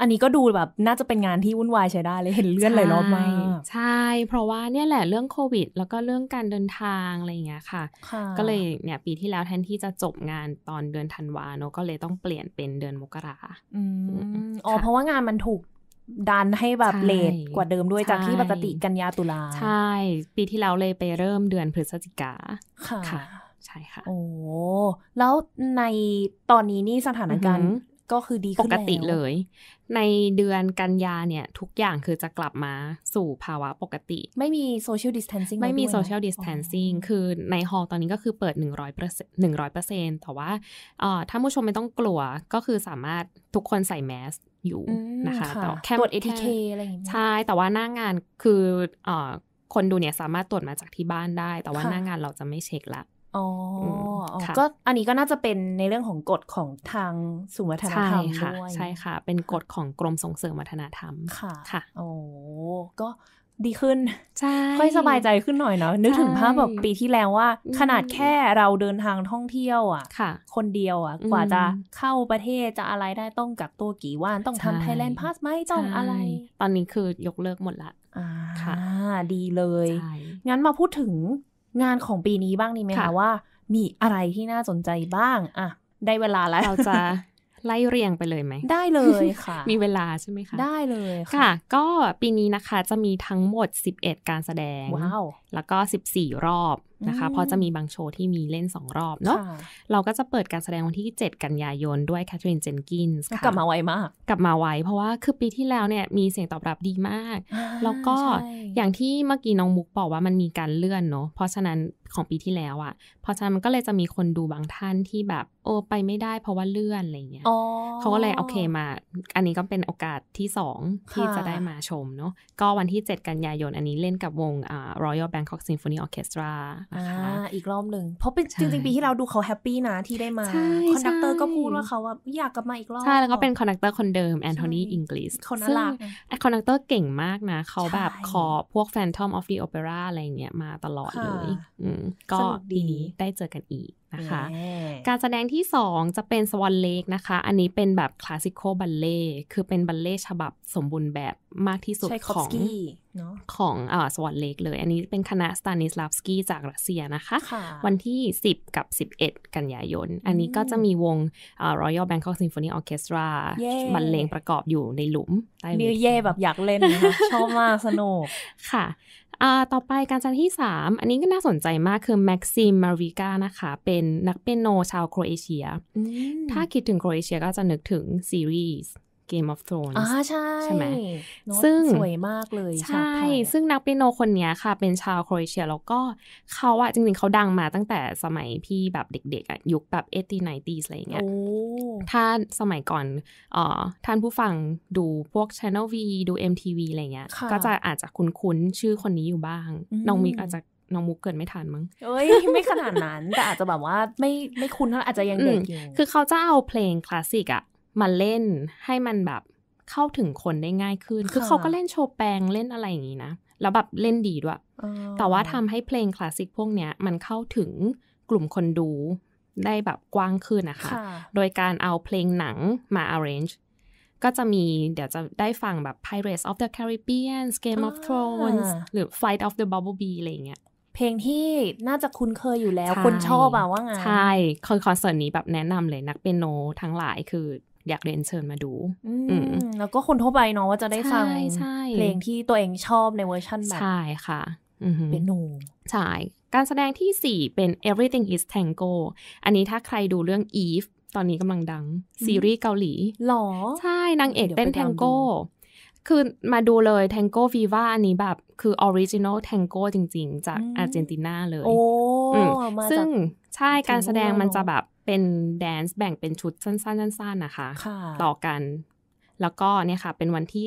อันนี้ก็ดูแบบน่าจะเป็นงานที่วุ่นวายใช้ได้เลยเห็นเลื่อนหลายรอบมากใช่ เพราะว่าเนี่ยแหละเรื่องโควิด แล้วก็เรื่องการเดินทางอะไรอย่างเงี้ยค่ะ ก็เลยเนี่ย ปีที่แล้วแทนที่จะจบงานตอนเดือนธันวาเนาะก็เลยต้องเปลี่ยนเป็นเดือนมกราอืมอ๋อเพราะว่างานมันถูกดันให้แบบเลทกว่าเดิมด้วยจากที่ปกติกันยาตุลาใช่ ปีที่แล้วเลยไปเริ่มเดือนพฤศจิกาค่ะ ใช่ค่ะ โอ้แล้วในตอนนี้นี่สถานการณ์ก็คือดีปกติเลย ในเดือนกันยาเนี่ย ทุกอย่างคือจะกลับมาสู่ภาวะปกติ ไม่มีโซเชียลดิสเทนซิ่งไม่มีโซเชียลดิสเทนซิ่งคือในฮอลตอนนี้ก็คือเปิด 1 0 0ร้อยเปอร์เซ็นต์แต่ว่าถ้าผู้ชมไม่ต้องกลัวก็คือสามารถทุกคนใส่แมสอยู่ นะคะแต่แค่ตรวจเอทีเคอะไรอย่างเงี้ยใช่ แต่ว่าหน้างงานคือคนดูเนี่ยสามารถตรวจมาจากที่บ้านได้ แต่ว่าหน้างงานเราจะไม่เช็คละอ๋อ ก็อันนี้ก็น่าจะเป็นในเรื่องของกฎของทางสุวัฒนธรรมด้วยใช่ค่ะ เป็นกฎของกรมส่งเสริมวัฒนธรรมค่ะค่ะ โอ้ก็ดีขึ้นค่อยสบายใจขึ้นหน่อยเนาะนึกถึงภาพแบบปีที่แล้วว่า ขนาดแค่เราเดินทางท่องเที่ยวอ่ะคนเดียวอ่ะ กว่าจะเข้าประเทศจะอะไรได้ต้องกักตัวกี่วันต้องทำไทยแลนด์พาสไหมต้องอะไร ตอนนี้คือยกเลิกหมดละค่ะดีเลย งั้นมาพูดถึงงานของปีนี้บ้างดีไหมคะว่า มีอะไรที่น่าสนใจบ้างอ่ะได้เวลาแล้วเราจะไล่เรียงไปเลยไหมได้เลยค่ะ มีเวลาใช่ไหมคะได้เลยค่ะ ก็ปีนี้นะคะจะมีทั้งหมด 11 การแสดงว้าวแล้วก็ 14 รอบนะคะ เพราะจะมีบางโชว์ที่มีเล่น 2 รอบเนาะเราก็จะเปิดการแสดงวันที่ 7 กันยายนด้วยแคทเธอรีนเจนกินส์กลับมาไวมาก กลับมาไวเพราะว่าคือปีที่แล้วเนี่ยมีเสียงตอบรับดีมาก แล้วก็อย่างที่เมื่อกี้น้องมุกบอกว่ามันมีการเลื่อนเนาะเพราะฉะนั้นของปีที่แล้วอะ่ะเพราะฉะนั้นมันก็เลยจะมีคนดูบางท่านที่แบบ โอ้ไปไม่ได้เพราะว่าเลื่อนอะไรเงี้ยเขาก็เลยโอเคมา อันนี้ก็เป็นโอกาสที่สองที่จะได้มาชมเนาะก็วันที่7กันยายนอันนี้เล่นกับวงอ่า Royal Bangkok Symphony Orchestra นะคะอีกรอบหนึ่งเพราะเป็นจริงๆ ปีที่เราดูเขาแฮปปี้นะ ที่ได้มา คอนดักเตอร์ก็พูดว่าเขาว่าอยากกลับมาอีกรอบใช่แล้วก็เป็นคอนดักเตอร์คนเดิมแอนโทนีอิงกลิสคนน่ารักคอนดักเตอร์เก่งมากนะเขาแบบขอพวก Phantom of the Opera อะไรเงี้ยมาตลอดเลยอืมก็ดีนี้ได้เจอกันอีกนะคะ การแสดงที่ 2 จะเป็นสวอนเลกนะคะ อันนี้เป็นแบบคลาสสิคอลบัลเล่คือเป็นบัลเล่ฉบับสมบูรณ์แบบมากที่สุดของของสวอนเลกเลย อันนี้เป็นคณะสตานิสลาฟสกี้จากรัสเซียนะคะคะ วันที่ 10 กับ 11 กันยายน อันนี้ก็จะมีวงอ Royal Bangkok Symphony Orchestra บรรเลงประกอบอยู่ในหลุมใต้เวีเย่แบบอยากเล่นนะชอบมาก สนุก ค่ะอ่า ต่อไปการจันที่ 3 อันนี้ก็น่าสนใจมากคือแม็กซิม มาริกานะคะ เป็นนักเปียโนชาวโครเอเชีย ถ้าคิดถึงโครเอเชียก็จะนึกถึงซีรีส์เกมออฟโ h r o อ่าใช่ใช่ไหมซึ่ง สวยมากเลยใช่ ซึ่งนักเปียโนคนนี้ค่ะ เป็นชาวโครเอเชีย แล้วก็เขาอะจริงๆเขาดังมาตั้งแต่สมัยพี่แบบเด็กๆอะยุคแบบเอตีไนตีอะไรเงี้ยถ้าสมัยก่อนเอ่อท่านผู้ฟัง ดูพวก Channel V ดู MTV อะไรเงี้ย ก็จะอาจจะคุ้นนชื่อคนนี้อยู่บ้างน้องมิกอาจจะน้องมุกเกิดไม่ทันมั้งเอ้ยไม่ขนาดนั้น แต่อาจจะแบบว่าไม่ไม่คุ้นเท่าอาจจะยังเด็กอยู่คือเขาจะเอาเพลงคลาสสิกอะมาเล่นให้มันแบบเข้าถึงคนได้ง่ายขึ้น คือเขาก็เล่นโชว์แปงเล่นอะไรอย่างนี้นะ แล้วแบบเล่นดีด้วยแต่ว่าทำให้เพลงคลาสสิกพวกเนี้ย มันเข้าถึงกลุ่มคนดูได้แบบกว้างขึ้นนะคะโดยการเอาเพลงหนังมา arrange ก็จะมีเดี๋ยวจะได้ฟังแบบ Pirates of the Caribbean Game of Thrones หรือ Flight of the Bumblebee อะไรเงี้ยเพลงที่น่าจะคุ้นเคยอยู่แล้วคนชอบอะว่าไงใช่คอนเสิร์ตนี้แบบแนะนำเลยนักเปียโนทั้งหลายคืออยากเรียนเชิญมาดูอแล้วก็คนทั่วไปเนาะว่าจะได้ฟังเพลงที่ตัวเองชอบในเวอร์ชั่นแบบใช่ค่ะเป็นหนูใช่ การแสดงที่ 4 เป็น everything is tango อันนี้ถ้าใครดูเรื่อง Eve ตอนนี้กำลังดัง ซีรีส์เกาหลีหรอ ใช่นางเอกเต้นแทงโก้คือมาดูเลยแทงโก้ฟีว่าอันนี้แบบคือออริจินอลแทงโก้จริงๆ จากอาร์เจนตินาเลยโอ้ซึ่งใช่ การแสดงมันจะแบบเป็นแดนซ์แบ่งเป็นชุดสั้นๆสั้นๆนะคะ ต่อกัน แล้วก็เนี่ยค่ะ เป็นวันที่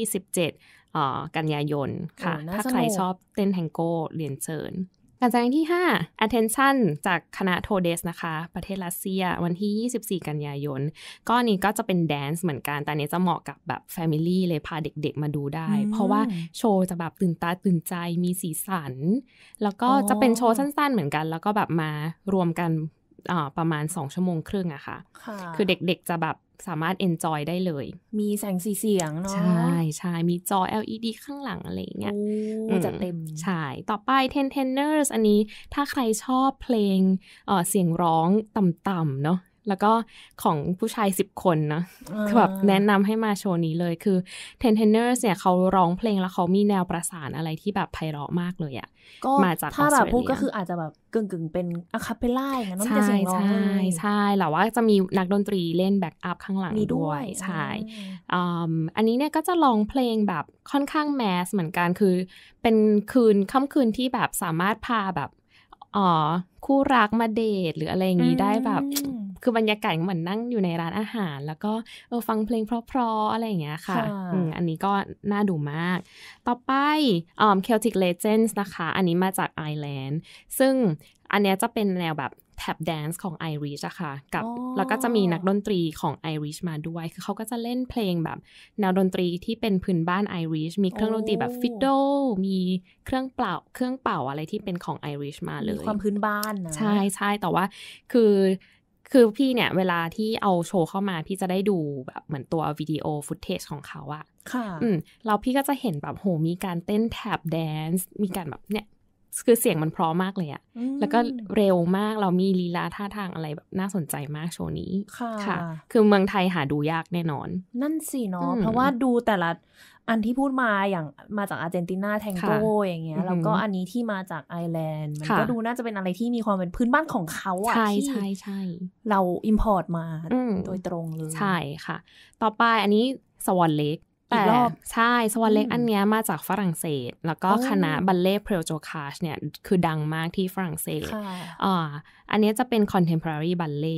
17 กันยายนค่ะ ถ้าใครชอบเต้นแทงโก้ เรียนเชิญหลังจากที่5 attention จากคณะโทเดสนะคะ ประเทศรัสเซียวันที่ 24 กันยายน ก็นี้ก็จะเป็นแดนซ์เหมือนกัน แต่นี้จะเหมาะกับแบบ Family เลยพาเด็กๆมาดูได้ เพราะว่าโชว์จะแบบตื่นตาตื่นใจมีสีสัน แล้วก็จะเป็นโชว์สั้นๆเหมือนกัน แล้วก็แบบมารวมกันประมาณ 2 ชั่วโมงครึ่งอะค่ะ คือเด็กๆจะแบบ สามารถเอนจอยได้เลย มีแสงสีเสียงเนาะ ใช่ใช่มีจอ LED ข้างหลังอะไรเงี้ยมันจะเต็ม ใช่ ต่อไป Ten Tenors อันนี้ถ้าใครชอบเพลงเเสียงร้องต่ำๆเนาะแล้วก็ของผู้ชาย10คนนะคือแบบแนะนำให้มาโชว์นี้เลย คือ Ten Tenors เนี่ย เขาร้องเพลงแล้วเขามีแนวประสานอะไรที่แบบไพเราะมากเลยอะก็มาจากถ้าแบบพูดก็คืออาจจะแบบกึ่งๆเป็นอะคาเปล่าอย่างนั้นใช่ใช่ใช่แล้วว่าจะมีนักดนตรีเล่นแบ็กอัพข้างหลังด้วย ใช่อันนี้เนี่ยก็จะลองเพลงแบบค่อนข้างแมสเหมือนกัน คือ เป็นคืนค่ำคืนที่แบบสามารถพาแบบอ๋อคู่รักมาเดทหรืออะไรอย่างนี้ได้แบบคือบรรยากาศเหมือนนั่งอยู่ในร้านอาหาร แล้วก็เออฟังเพลงเพราะๆอะไรอย่างเงี้ยค่ะ อันนี้ก็น่าดูมาก ต่อไปออ Celtic Legends นะคะ อันนี้มาจากไอร์แลนด์ซึ่งอันเนี้ยจะเป็นแนวแบบแท็บแดนซ์ของไอริชอะค่ะ กับแล้วก็จะมีนักดนตรีของไอริชมาด้วย คือเขาก็จะเล่นเพลงแบบแนวดนตรีที่เป็นพื้นบ้านไอริชมีเครื่องดนตรีแบบฟิดโดมีเครื่องเป่า เครื่องเป่าอะไรที่เป็นของไอริชมาเลยมีความพื้นบ้านนะใช่ใช่ แต่ว่าคือคือพี่เนี่ยเวลาที่เอาโชว์เข้ามาพี่จะได้ดูแบบเหมือนตัววิดีโอฟุตเทจของเขาอะค่ะ อืมเราพี่ก็จะเห็นแบบโหมีการเต้นแท็บแดนซ์มีการแบบเนี่ย คือเสียงมันพร้อมมากเลยอะแล้วก็เร็วมากเรามีลีลาท่าทางอะไรแบบน่าสนใจมากโชว์นี้ค่ะคะคือเมืองไทยหาดูยากแน่นอน นั่นสิเนาะเพราะว่าดูแต่ละอันที่พูดมาอย่างมาจากอาร์เจนตินาแทงโกอย่างเงี้ยแล้วก็อันนี้ที่มาจากไอร์แลนด์ มันก็ดูน่าจะเป็นอะไรที่มีความเป็นพื้นบ้านของเขาอะใช่ใช่ใช่เราอิมพอร์ตมาโดยตรงเลย ใช่ค่ะ ต่อไปอันนี้สวอนเล็กอีกรอบใช่สวอนเล็กอันเนี้ยมาจากฝรั่งเศส แล้วก็คณะบัลเล่เพลโจคาชเนี่ย คือดังมากที่ฝรั่งเศสอ่าอันนี้จะเป็นคอนเทมพอร์รีบัลเล่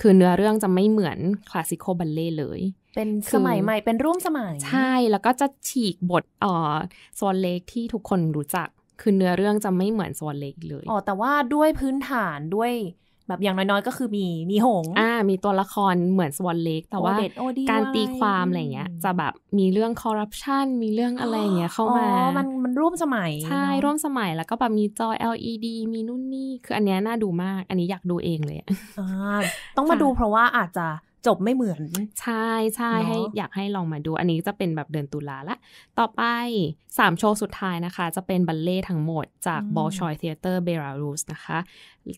คือเนื้อเรื่องจะไม่เหมือนคลาสสิคอลบัลเล่เลยเป็นสมัยใหม่ เป็นร่วมสมัยใช่แล้วก็จะฉีกบทอ่อสวอนเล็กที่ทุกคนรู้จัก คือเนื้อเรื่องจะไม่เหมือนสวอนเล็กเลยอ๋อแต่ว่าด้วยพื้นฐานด้วยแบบอย่างน้อย ๆก็คือมีมีหง อ่ามีตัวละครเหมือนสวอนเล็กแต่ว่า การตีความอะไรเงี้ยจะแบบมีเรื่องคอร์รัปชันมีเรื่องอะไรเงี้ย เข้ามา อ๋อมันมันร่วมสมัย ใช่ ร่วมสมัยแล้วก็แบบมีจอ LED มีนู่นนี่ คืออันเนี้ยน่าดูมาก อันนี้อยากดูเองเลย อ่าต้องมาดูเพราะว่าอาจจะจบไม่เหมือน ใช่ใช่ให้อยากให้ลองมาดู อันนี้จะเป็นแบบเดือนตุลาละต่อไป 3 โชว์สุดท้ายนะคะ จะเป็นบัลเล่ทั้งหมดจากบอลชอยเทเตอร์เบรารูสนะคะ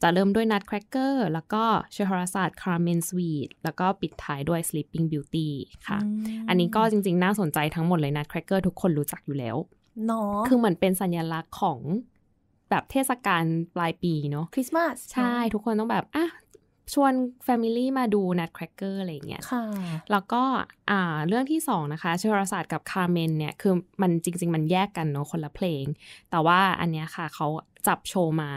จะเริ่มด้วยนัดแครกเกอร์แล้วก็เชฮอราซาดคาร์เมนสวีทแล้วก็ปิดท้ายด้วย Sleeping Beauty ค่ะ อันนี้ก็จริง ๆ น่าสนใจทั้งหมดเลยนัดแครกเกอร์ทุกคนรู้จักอยู่แล้วเนาะคือเหมือนเป็นสัญลักษณ์ของแบบเทศกาลปลายปีเนาะคริสต์มาสใช่ทุกคนต้องแบบอ่ะชวน Family มาดู Nutcracker อะไรเงี้ยแล้วก็เรื่องที่สองนะคะเชรศาสตร์กับคาร์เมนเนี่ย คือมันจริง ๆ มันแยกกันเนาะคนละเพลง แต่ว่าอันเนี้ยค่ะเขาจับโชว์มา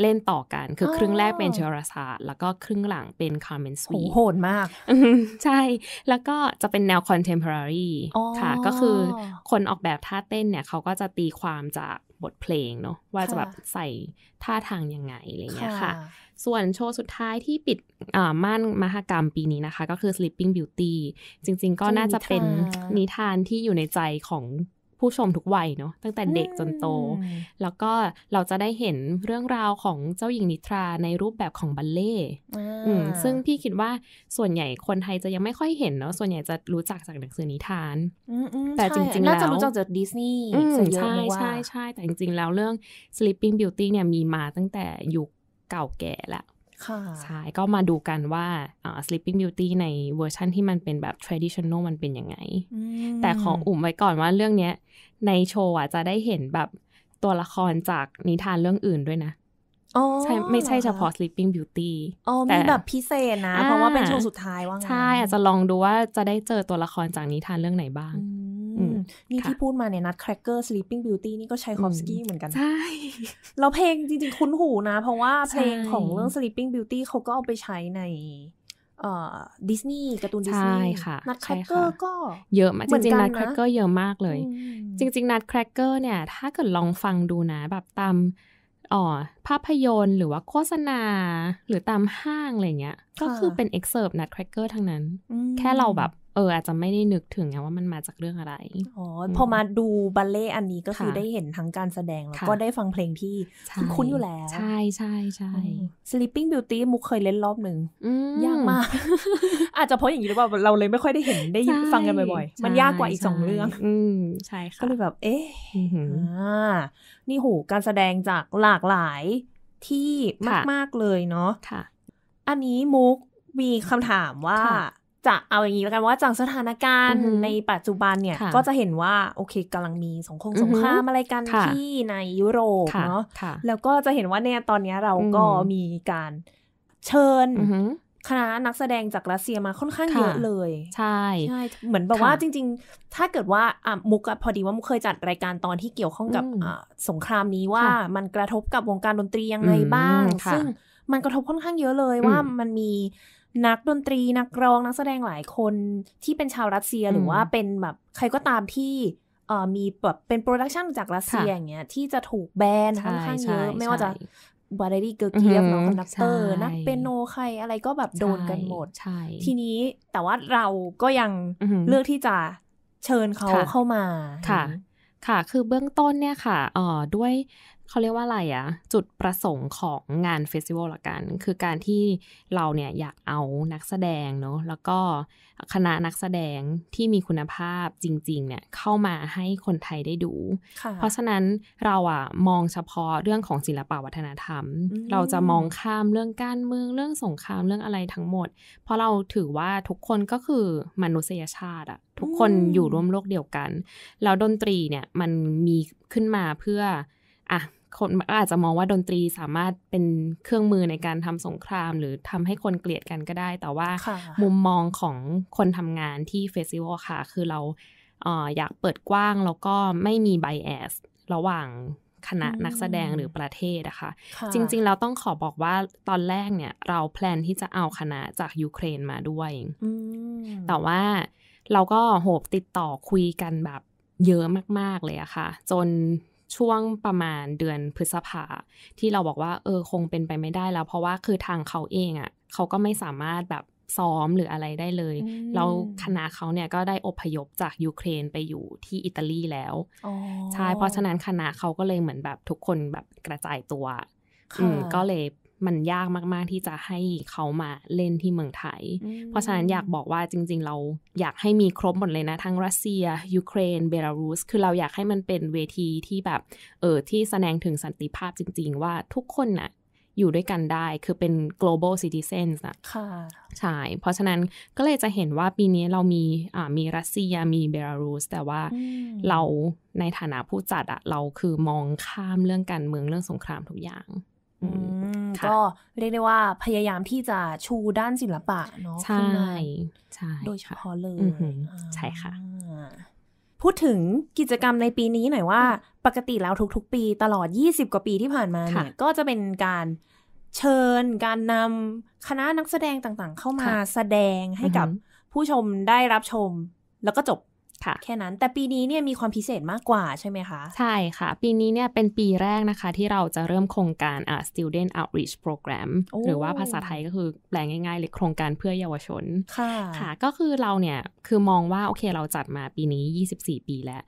เล่นต่อกัน คือครึ่งแรกเป็นเชอราศาสตร์แล้วก็ครึ่งหลังเป็นคาร์เมนสวีโหดมาก ใช่แล้วก็จะเป็นแนวคอนเทมพอรารีค่ะ ก็คือคนออกแบบท่าเต้นเนี่ย เขาก็จะตีความจากบทเพลงเนาะว่าจะแบบใส่ท่าทางยังไง อะไรเงี้ยค่ะ ส่วนโชว์สุดท้ายที่ปิดม่านมหกรรมปีนี้นะคะ ก็คือ Sleeping Beauty จริงๆก็น่าจะเป็นนิทานที่อยู่ในใจของผู้ชมทุกวัยเนาะตั้งแต่เด็กจนโต แล้วก็เราจะได้เห็นเรื่องราวของเจ้าหญิงนิทราในรูปแบบของบัลเล่ซึ่งพี่คิดว่าส่วนใหญ่คนไทยจะยังไม่ค่อยเห็นเนาะส่วนใหญ่จะรู้จักจากหนังสือนิทานแต่จริงๆแล้วน่าจะรู้จักจากดิสนีย์ใช่ใช่ใช่แต่จริงๆ แล้วเรื่อง Sleeping Beauty เนี่ย มีมาตั้งแต่ยุคเก่าแก่ละใช่ก็มาดูกันว่า Sleeping Beauty ในเวอร์ชันที่มันเป็นแบบ traditional มันเป็นยังไง แต่ขออุ่มไว้ก่อนว่าเรื่องเนี้ย ในโชว์อ่ะจะได้เห็นแบบตัวละครจากนิทานเรื่องอื่นด้วยนะใช่ไม่ใช่เฉพาะ Sleeping Beauty อ๋อมีแบบพิเศษนะ เพราะว่าเป็นโชว์สุดท้ายว่าใช่ อาจจะลองดูว่าจะได้เจอตัวละครจากนิทานเรื่องไหนบ้างนี่ที่พูดมาเนี่ยนัดแครกเกอร์ Sleeping Beauty นี่ก็ใช้คอฟสกี้เหมือนกัน ใช่เราเพลงจริงๆคุ้นหูนะ เพราะว่าเพลงของเรื่อง Sleeping Beauty เขาก็เอาไปใช้ในดิสนีย์การ์ตูนดิสนีย์นัดแครกเกอร์ก็เยอะมากจริงๆนัดแครกเกอร์เยอะมากเลย จริง ๆ นัดแครกเกอร์เนี่ย ถ้าเกิดลองฟังดูนะแบบตามอ๋อภาพยนตร์หรือว่าโฆษณา หรือตามห้าง อะไรเงี้ย ก็คือเป็นเอ็กเซิร์ฟนัดแครกเกอร์ทั้งนั้นแค่เราแบบเอออาจจะไม่ได้นึกถึงไงว่ามันมาจากเรื่องอะไรอ๋อพอมาดูบัลเล่อันนี้ก็คือได้เห็นทั้งการแสดงแล้วก็ได้ฟังเพลงที่คุ้นอยู่แล้วใช่ใช่ใช่ Sleeping Beauty มุกเคยเล่นรอบหนึ่งยากมาก อาจจะเพราะอย่างนี้หรือเปล่าเราเลยไม่ค่อยได้เห็นได้ฟังกันบ่อยๆ มันยากกว่าอีกสองเรื่อง อืมใช่ค่ะก็เลยแบบเอ๊ะนี่โหการแสดงจากหลากหลายที่มาก ๆ เลยเนาะค่ะ อันนี้มุกมีคำถามว่าจะเอาอย่างนี้แล้วกันว่าจากสถานการณ์ในปัจจุบันเนี่ย ก็จะเห็นว่าโอเคกำลังมีสงครามสงครามอะไรกันที่ในยุโรปเนาะแล้วก็จะเห็นว่าเนี่ยตอนนี้เราก็มีการเชิญคณะนักแสดงจากรัสเซียมาค่อนข้างเยอะเลยใช่ใช่เหมือนแบบว่าจริง ๆ ถ้าเกิดว่าอ่ะมุกพอดีว่ามุกเคยจัดรายการตอนที่เกี่ยวข้องกับสงครามนี้ว่ามันกระทบกับวงการดนตรียังไงบ้างซึ่งมันกระทบค่อนข้างเยอะเลยว่ามันมีนักดนตรีนักร้องนักแสดงหลายคนที่เป็นชาวรัสเซีย หรือว่าเป็นแบบใครก็ตามที่มีแบบเป็นโปรดักชันจากรัสเซียอย่างเงี้ยที่จะถูกแบนค่อนข้างเยอะไม่ว่าจะบาร์เดรี่เกอร์เกียฟน้องคอนดักเตอร์นักเปียโนใครอะไรก็แบบโดนกันหมด ทีนี้แต่ว่าเราก็ยังเลือกที่จะเชิญเขาเข้ามาค่ะ ค่ะ คือเบื้องต้นเนี่ยค่ะอ่อด้วยเขาเรียกว่าอะไรอะจุดประสงค์ของงานเฟสติวัลละกัน คือการที่เราเนี่ยอยากเอานักแสดงเนาะแล้วก็คณะนักแสดงที่มีคุณภาพจริง ๆเนี่ยเข้ามาให้คนไทยได้ดู เพราะฉะนั้นเราอะมองเฉพาะเรื่องของศิลปวัฒนธรรม เราจะมองข้ามเรื่องการเมืองเรื่องสงครามเรื่องอะไรทั้งหมด เพราะเราถือว่าทุกคนก็คือมนุษยชาติอะทุกคนอยู่ร่วมโลกเดียวกันแล้วดนตรีเนี่ยมันมีขึ้นมาเพื่ออ่ะคนอาจจะมองว่าดนตรีสามารถเป็นเครื่องมือในการทำสงคราม หรือทำให้คนเกลียดกันก็ได้ แต่ว่า มุมมองของคนทำงานที่เฟสิวัลค่ะ คือเรา อยากเปิดกว้าง แล้วก็ไม่มีไบแอสระหว่างคณะนักแสดงหรือประเทศนะคะะจริง ๆ เราต้องขอบอกว่าตอนแรกเนี่ยเราแพลนที่จะเอาคณะจากยูเครนมาด้วยแต่ว่าเราก็โหบติดต่อคุยกันแบบเยอะมากๆเลยอะคะ่ะ จนช่วงประมาณเดือนพฤษภาที่เราบอกว่า เออคงเป็นไปไม่ได้แล้ว เพราะว่าคือทางเขาเองอะ่ะ เขาก็ไม่สามารถแบบซ้อมหรืออะไรได้เลยแล้วคณะเขาเนี่ยก็ได้อพยพจากยูเครนไปอยู่ที่อิตาลีแล้วใช่เพราะฉะนั้น คณะเขาก็เลยเหมือนแบบทุกคนแบบกระจายตัวก็เลยมันยากมากๆที่จะให้เขามาเล่นที่เมืองไทย เพราะฉะนั้นอยากบอกว่าจริง ๆ เราอยากให้มีครบหมดเลยนะ ทั้งรัสเซียยูเครนเบลารุสคือเราอยากให้มันเป็นเวทีที่แบบ เออที่แสดงถึงสันติภาพจริง ๆ ว่าทุกคนนะ่ะอยู่ด้วยกันได้คือเป็น global citizens นะค่ะใช่เพราะฉะนั้นก็เลยจะเห็นว่าปีนี้เรามี อ่ามีรัสเซียมีเบลารุสแต่ว่าเราในฐานะผู้จัดอะเราคือมองข้ามเรื่องการเมืองเรื่องสงครามทุกอย่างก็เรียกได้ว่าพยายามที่จะชูด้านศิลปะเนาะ ใช่ ใช่ โดยเฉพาะเลย ใช่ค่ะ พูดถึงกิจกรรมในปีนี้หน่อยว่าปกติแล้วทุกๆปีตลอด 20 กว่าปีที่ผ่านมาเนี่ยก็จะเป็นการเชิญการนำคณะนักแสดงต่างๆเข้ามาแสดงให้กับผู้ชมได้รับชมแล้วก็จบค่ะแค่นั้นแต่ปีนี้เนี่ยมีความพิเศษมากกว่าใช่ไหมคะ ใช่ค่ะปีนี้เนี่ยเป็นปีแรกนะคะที่เราจะเริ่มโครงการ uh, student outreach program หรือว่าภาษาไทยก็คือแปลง่ายๆเลยโครงการเพื่อเยาวชนค่ะค่ะ ก็คือเราเนี่ย คือมองว่าโอเคเราจัดมาปีนี้ 24 ปีแล้ว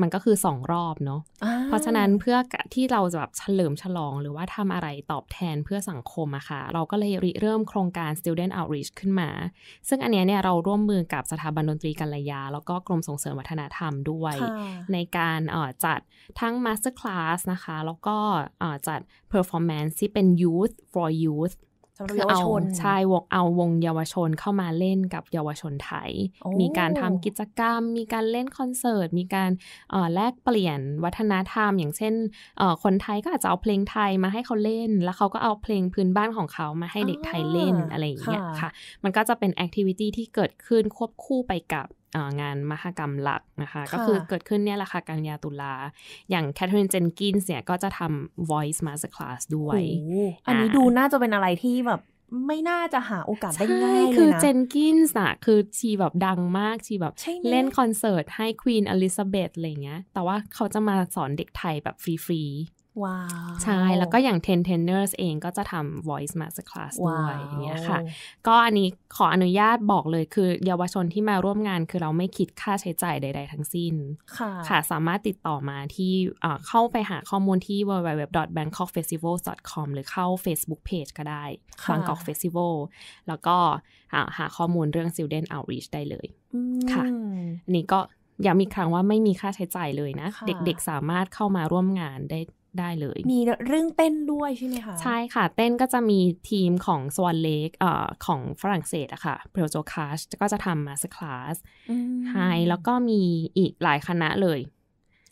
มันก็คือ 2 รอบเนาะเพราะฉะนั้นเพื่อที่เราจะแบบเฉลิมฉลองหรือว่าทำอะไรตอบแทนเพื่อสังคมอะคะ่ะเราก็เลยริเริ่มโครงการ student outreach ขึ้นมา ซึ่งอันเนี้ยเนี่ยเราร่วมมือกับสถาบันดนตรีกัลยาแล้วก็กรมส่งเสริมวัฒนธรรมด้วย ในการจัดทั้ง Master Class นะคะแล้วก็จัด Performance ที่เป็น Youth for Youth คือเอาชายวกเอาวงเยาวชนเข้ามาเล่นกับเยาวชนไทย มีการทำกิจกรรม มีการเล่นคอนเสิร์ต มีการแลกเปลี่ยนวัฒนธรรมอย่างเช่นคนไทยก็อาจจะเอาเพลงไทยมาให้เขาเล่น แล้วเขาก็เอาเพลงพื้นบ้านของเขามาให้เด็กไทยเล่นอะไรอย่างเงี้ยค่ะมันก็จะเป็นแอคทิวิตี้ที่เกิดขึ้นควบคู่ไปกับงานมหกรรมหลักนะคะ ก็คือเกิดขึ้นเนี่ยแหละค่ะกันยาตุลา อย่างแคทเธอรีนเจนกินส์เนี่ยก็จะทำ voice master class ด้วย อันนี้ดูน่าจะเป็นอะไรที่แบบ ไม่น่าจะหาโอกาสได้ง่ายเลยนะคือเจนกินส์อะคือชีแบบดังมาก ชีแบบเล่นคอนเสิร์ตให้ควีนอลิซาเบธอะไรเงี้ย แต่ว่าเขาจะมาสอนเด็กไทยแบบฟรีว้าวใช่ แล้วก็อย่าง Ten Tenders เองก็จะทำ voice masterclass ด้วยอย่างเงี้ยค่ะก็อันนี้ขออนุญาตบอกเลย คือ เยาวชนที่มาร่วมงาน คือเราไม่คิดค่าใช้จ่ายใด ๆ ทั้งสิ้นค่ะค่ะสามารถติดต่อมาที่เข้าไปหาข้อมูลที่ www.bangkokfestival.com หรือเข้า Facebook page ก็ได้ Bangkok Festival แล้วก็หาข้อมูลเรื่อง Student Outreach ได้เลยค่ะอันนี้ก็ย้ำมีครั้งว่าไม่มีค่าใช้จ่ายเลยนะ เด็กๆสามารถเข้ามาร่วมงานได้ได้เลย มีเรื่องเต้นด้วยใช่ไหมคะ ใช่ค่ะเต้นก็จะมีทีมของ สวอน l a เอ่อของฝรั่งเศสอะค่ะเพลโจคาสก็จะทำมาสคลาสไฮแล้วก็มีอีกหลายคณะเลย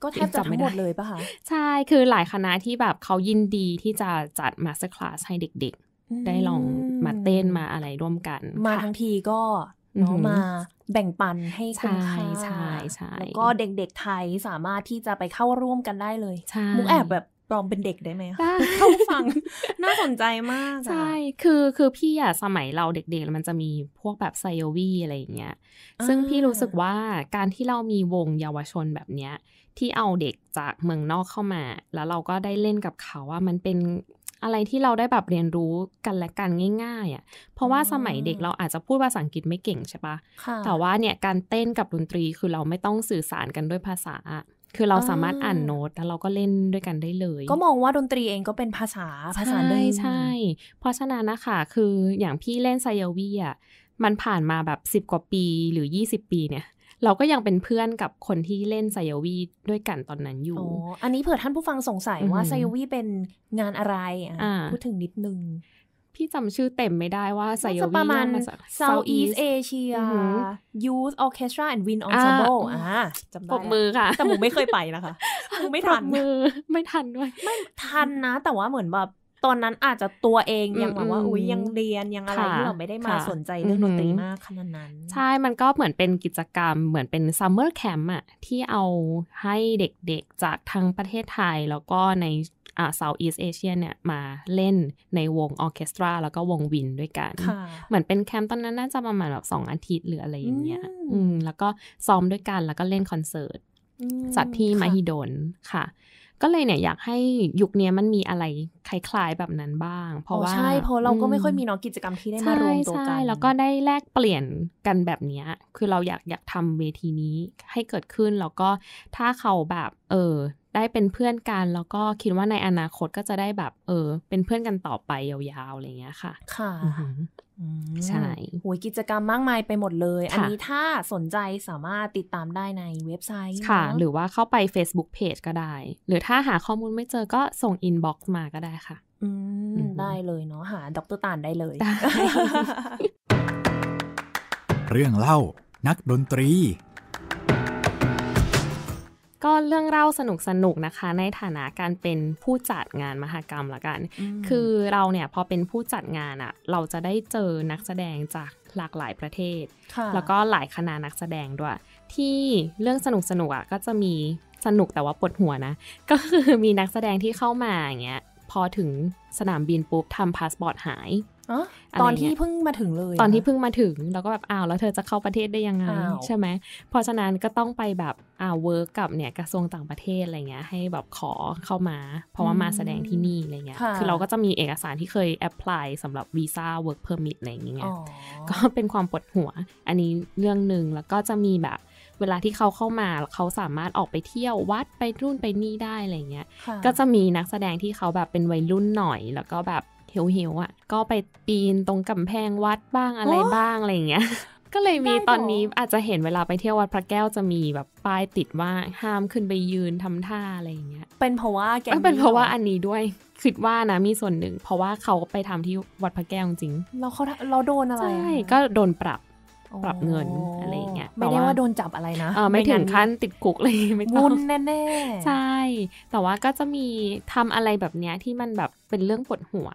ก็แทบจะทั้งหมดเลยปะคะใช่ คือหลายคณะ ที่แบบเขายินดีที่จะจัดมาสคลาส ให้เด็กๆ ได้ลอง มาเต้นมาอะไรร่วมกัน มาทั้งทีก็เนาะมาแบ่งปันให้คุณค่าใช่ใช่แล้วก็เด็กๆไทยสามารถที่จะไปเข้าร่วมกันได้เลยมุกแอบแบบลองเป็นเด็กได้ไหมคะเข้าฟังน่าสนใจมากใช่ คือ คือ พี่อะสมัยเราเด็กๆ มันจะมีพวกแบบไซโอวีอะไรอย่างเงี้ย ซึ่งพี่รู้สึกว่าการที่เรามีวงเยาวชนแบบเนี้ยที่เอาเด็กจากเมืองนอกเข้ามา แล้วเราก็ได้เล่นกับเขาว่ามันเป็นอะไรที่เราได้แบบเรียนรู้กันและกันง่ายๆอะ่ะ เพราะว่าสมัยเด็กเราอาจจะพูดภาษาอังกฤษไม่เก่งใช่ปะะแต่ว่าเนี่ยการเต้นกับดนตรีคือเราไม่ต้องสื่อสารกันด้วยภาษาคือเราสามารถอ่านโน้ตแล้วเราก็เล่นด้วยกันได้เลย ก็มองว่าดนตรีเองก็เป็นภาษาภาษาเดิมใช่ใช่เพราะฉะนั้นนะคะคืออย่างพี่เล่นไซเอวีอ่ะมันผ่านมาแบบสิบกว่าปีหรือยี่สิบปีเนี่ย เราก็ยังเป็นเพื่อนกับคนที่เล่นไซโยวีด้วยกันตอนนั้นอยู่อ๋ออันนี้เผื่อท่านผู้ฟังสงสัยว่าไซโยวีเป็นงานอะไรอ่พูดถึงนิดนึงพี่จำชื่อเต็มไม่ได้ว่าไซโยวีมาจาก Southeast Asia Youth Orchestra and Wind Ensemble อ่าจำได้ปมือค่ะแต่หมูไม่เคยไปนะคะหมูไม่ทันมือไม่ทันด้วย ไม่ทันนะ แต่ว่าเหมือนแบบตอนนั้นอาจจะตัวเองยังแบบว่าอุ้ยยังเรียนยังอะไรที่เราไม่ได้มาสนใจเรื่องดนตรีมากขนาดนั้น ใช่มันก็เหมือนเป็นกิจกรรม เหมือนเป็นซัมเมอร์แคมป์อะที่เอาให้เด็กๆจากทั้งประเทศไทยแล้วก็ในเซาท์อีสเอเชียเนี่ย มาเล่นในวงออเคสตรา แล้วก็วงวินด้วยกัน เหมือนเป็นแคมป์ตอนนั้น น่าจะประมาณแบบสองอาทิตย์หรืออะไรอย่างเงี้ยแล้วก็ซ้อมด้วยกันแล้วก็เล่นคอนเสิร์ตจัดที่มาฮิดนค่ะ ก็เลยเนี่ยอยากให้ยุคนี้มันมีอะไร คล้ายๆแบบนั้นบ้างเพราะว่าใช่เพราะเราก็ไม่ค่อยมีน้องกิจกรรมที่ได้มารวมตัวกันแล้วก็ได้แลกเปลี่ยนกันแบบนี้คือเราอยากอยากทำเวทีนี้ ให้เกิดขึ้นแล้วก็ถ้าเขาแบบเออได้เป็นเพื่อนกันแล้วก็คิดว่าในอนาคตก็จะได้แบบเออ เป็นเพื่อนกันต่อไปยาวๆอะไรเงี้ยค่ะ ค่ะ ใช่โวยกิจกรรมมากมายไปหมดเลย อันนี้ถ้าสนใจสามารถติดตามได้ในเว็บไซต์ ค่ะ หรือว่าเข้าไป Facebook Page ก็ได้ หรือถ้าหาข้อมูลไม่เจอก็ส่งอินบ็อกซ์มาก็ได้ค่ะ อืมได้เลยเนาะหาดรตานได้เลย เรื่องเล่านักดนตรีก็เรื่องเล่าสนุกสนุกนะคะในฐานะการเป็นผู้จัดงานมหกรรมละกัน คือเราเนี่ยพอเป็นผู้จัดงานอะ่ะเราจะได้เจอนักแสดงจากหลากหลายประเทศ แล้วก็หลายคณะนักแสดงด้วย ที่เรื่องสนุกสนุกอ่ะก็จะมีสนุกแต่ว่าปวดหัวนะก็คือมีนักแสดงที่เข้ามาอย่างเงี้ยพอถึงสนามบินปุ๊บทำพาสปอร์ตหายตอนที่เพิ่งมาถึงเลย ตอนที่เพิ่งมาถึงเราก็แบบอ้าว แล้วเธอจะเข้าประเทศได้ยังไง ใช่ไหม เพราะฉะนั้นก็ต้องไปแบบอ่าเวิร์กกับเนี่ย กระทรวงต่างประเทศอะไรเงี้ยให้แบบขอเข้ามา เพราะว่ามาแสดงที่นี่อะไรเงี้ยคือเราก็จะมีเอกสารที่เคยแอพพลายสำหรับวีซ่าเวิร์กเพอร์มิทอะไรเงี้ยก็เป็นความปวดหัวอันนี้เรื่องหนึ่งแล้วก็จะมีแบบวลาที่เขาเข้ามาเขาสามารถออกไปเที่ยววัดไปรุ่นไปนี่ได้อะไรเงี้ย ก็จะมีนักแสดงที่เขาแบบเป็นวัยรุ่นหน่อย แล้วก็แบบเหี่หววอ่ะ ก็ไปปีนตรงกำแพงวัดบ้างอะไรบ้างอะไรเงี้ย ก็เลยมีตอนนี้อาจจะเห็นเวลาไปเที่ยววัดพระแก้วจะมีแบบป้ายติดว่าห้ามขึ้นไปยืนทำท่าอะไรอย่างเงี้ย เป็นเพราะว่าแกเป็นเพราะว่าอันนี้ด้วย คิดว่านะ มีส่วนหนึ่งเพราะว่าเขาไปทำที่วัดพระแก้วจริง เราเขาเราโดนอะไร ใช่ก็โดนปรับปรับเงิน อะไรอย่างเงี้ย ไม่ได้ว่าโดนจับอะไรนะ ไม่ถึงขั้นติดกุกเลยไม่ต้องวุ่นแน่ๆ ใช่ แต่ว่าก็จะมีทำอะไรแบบเนี้ยที่มันแบบเป็นเรื่องปวดหัว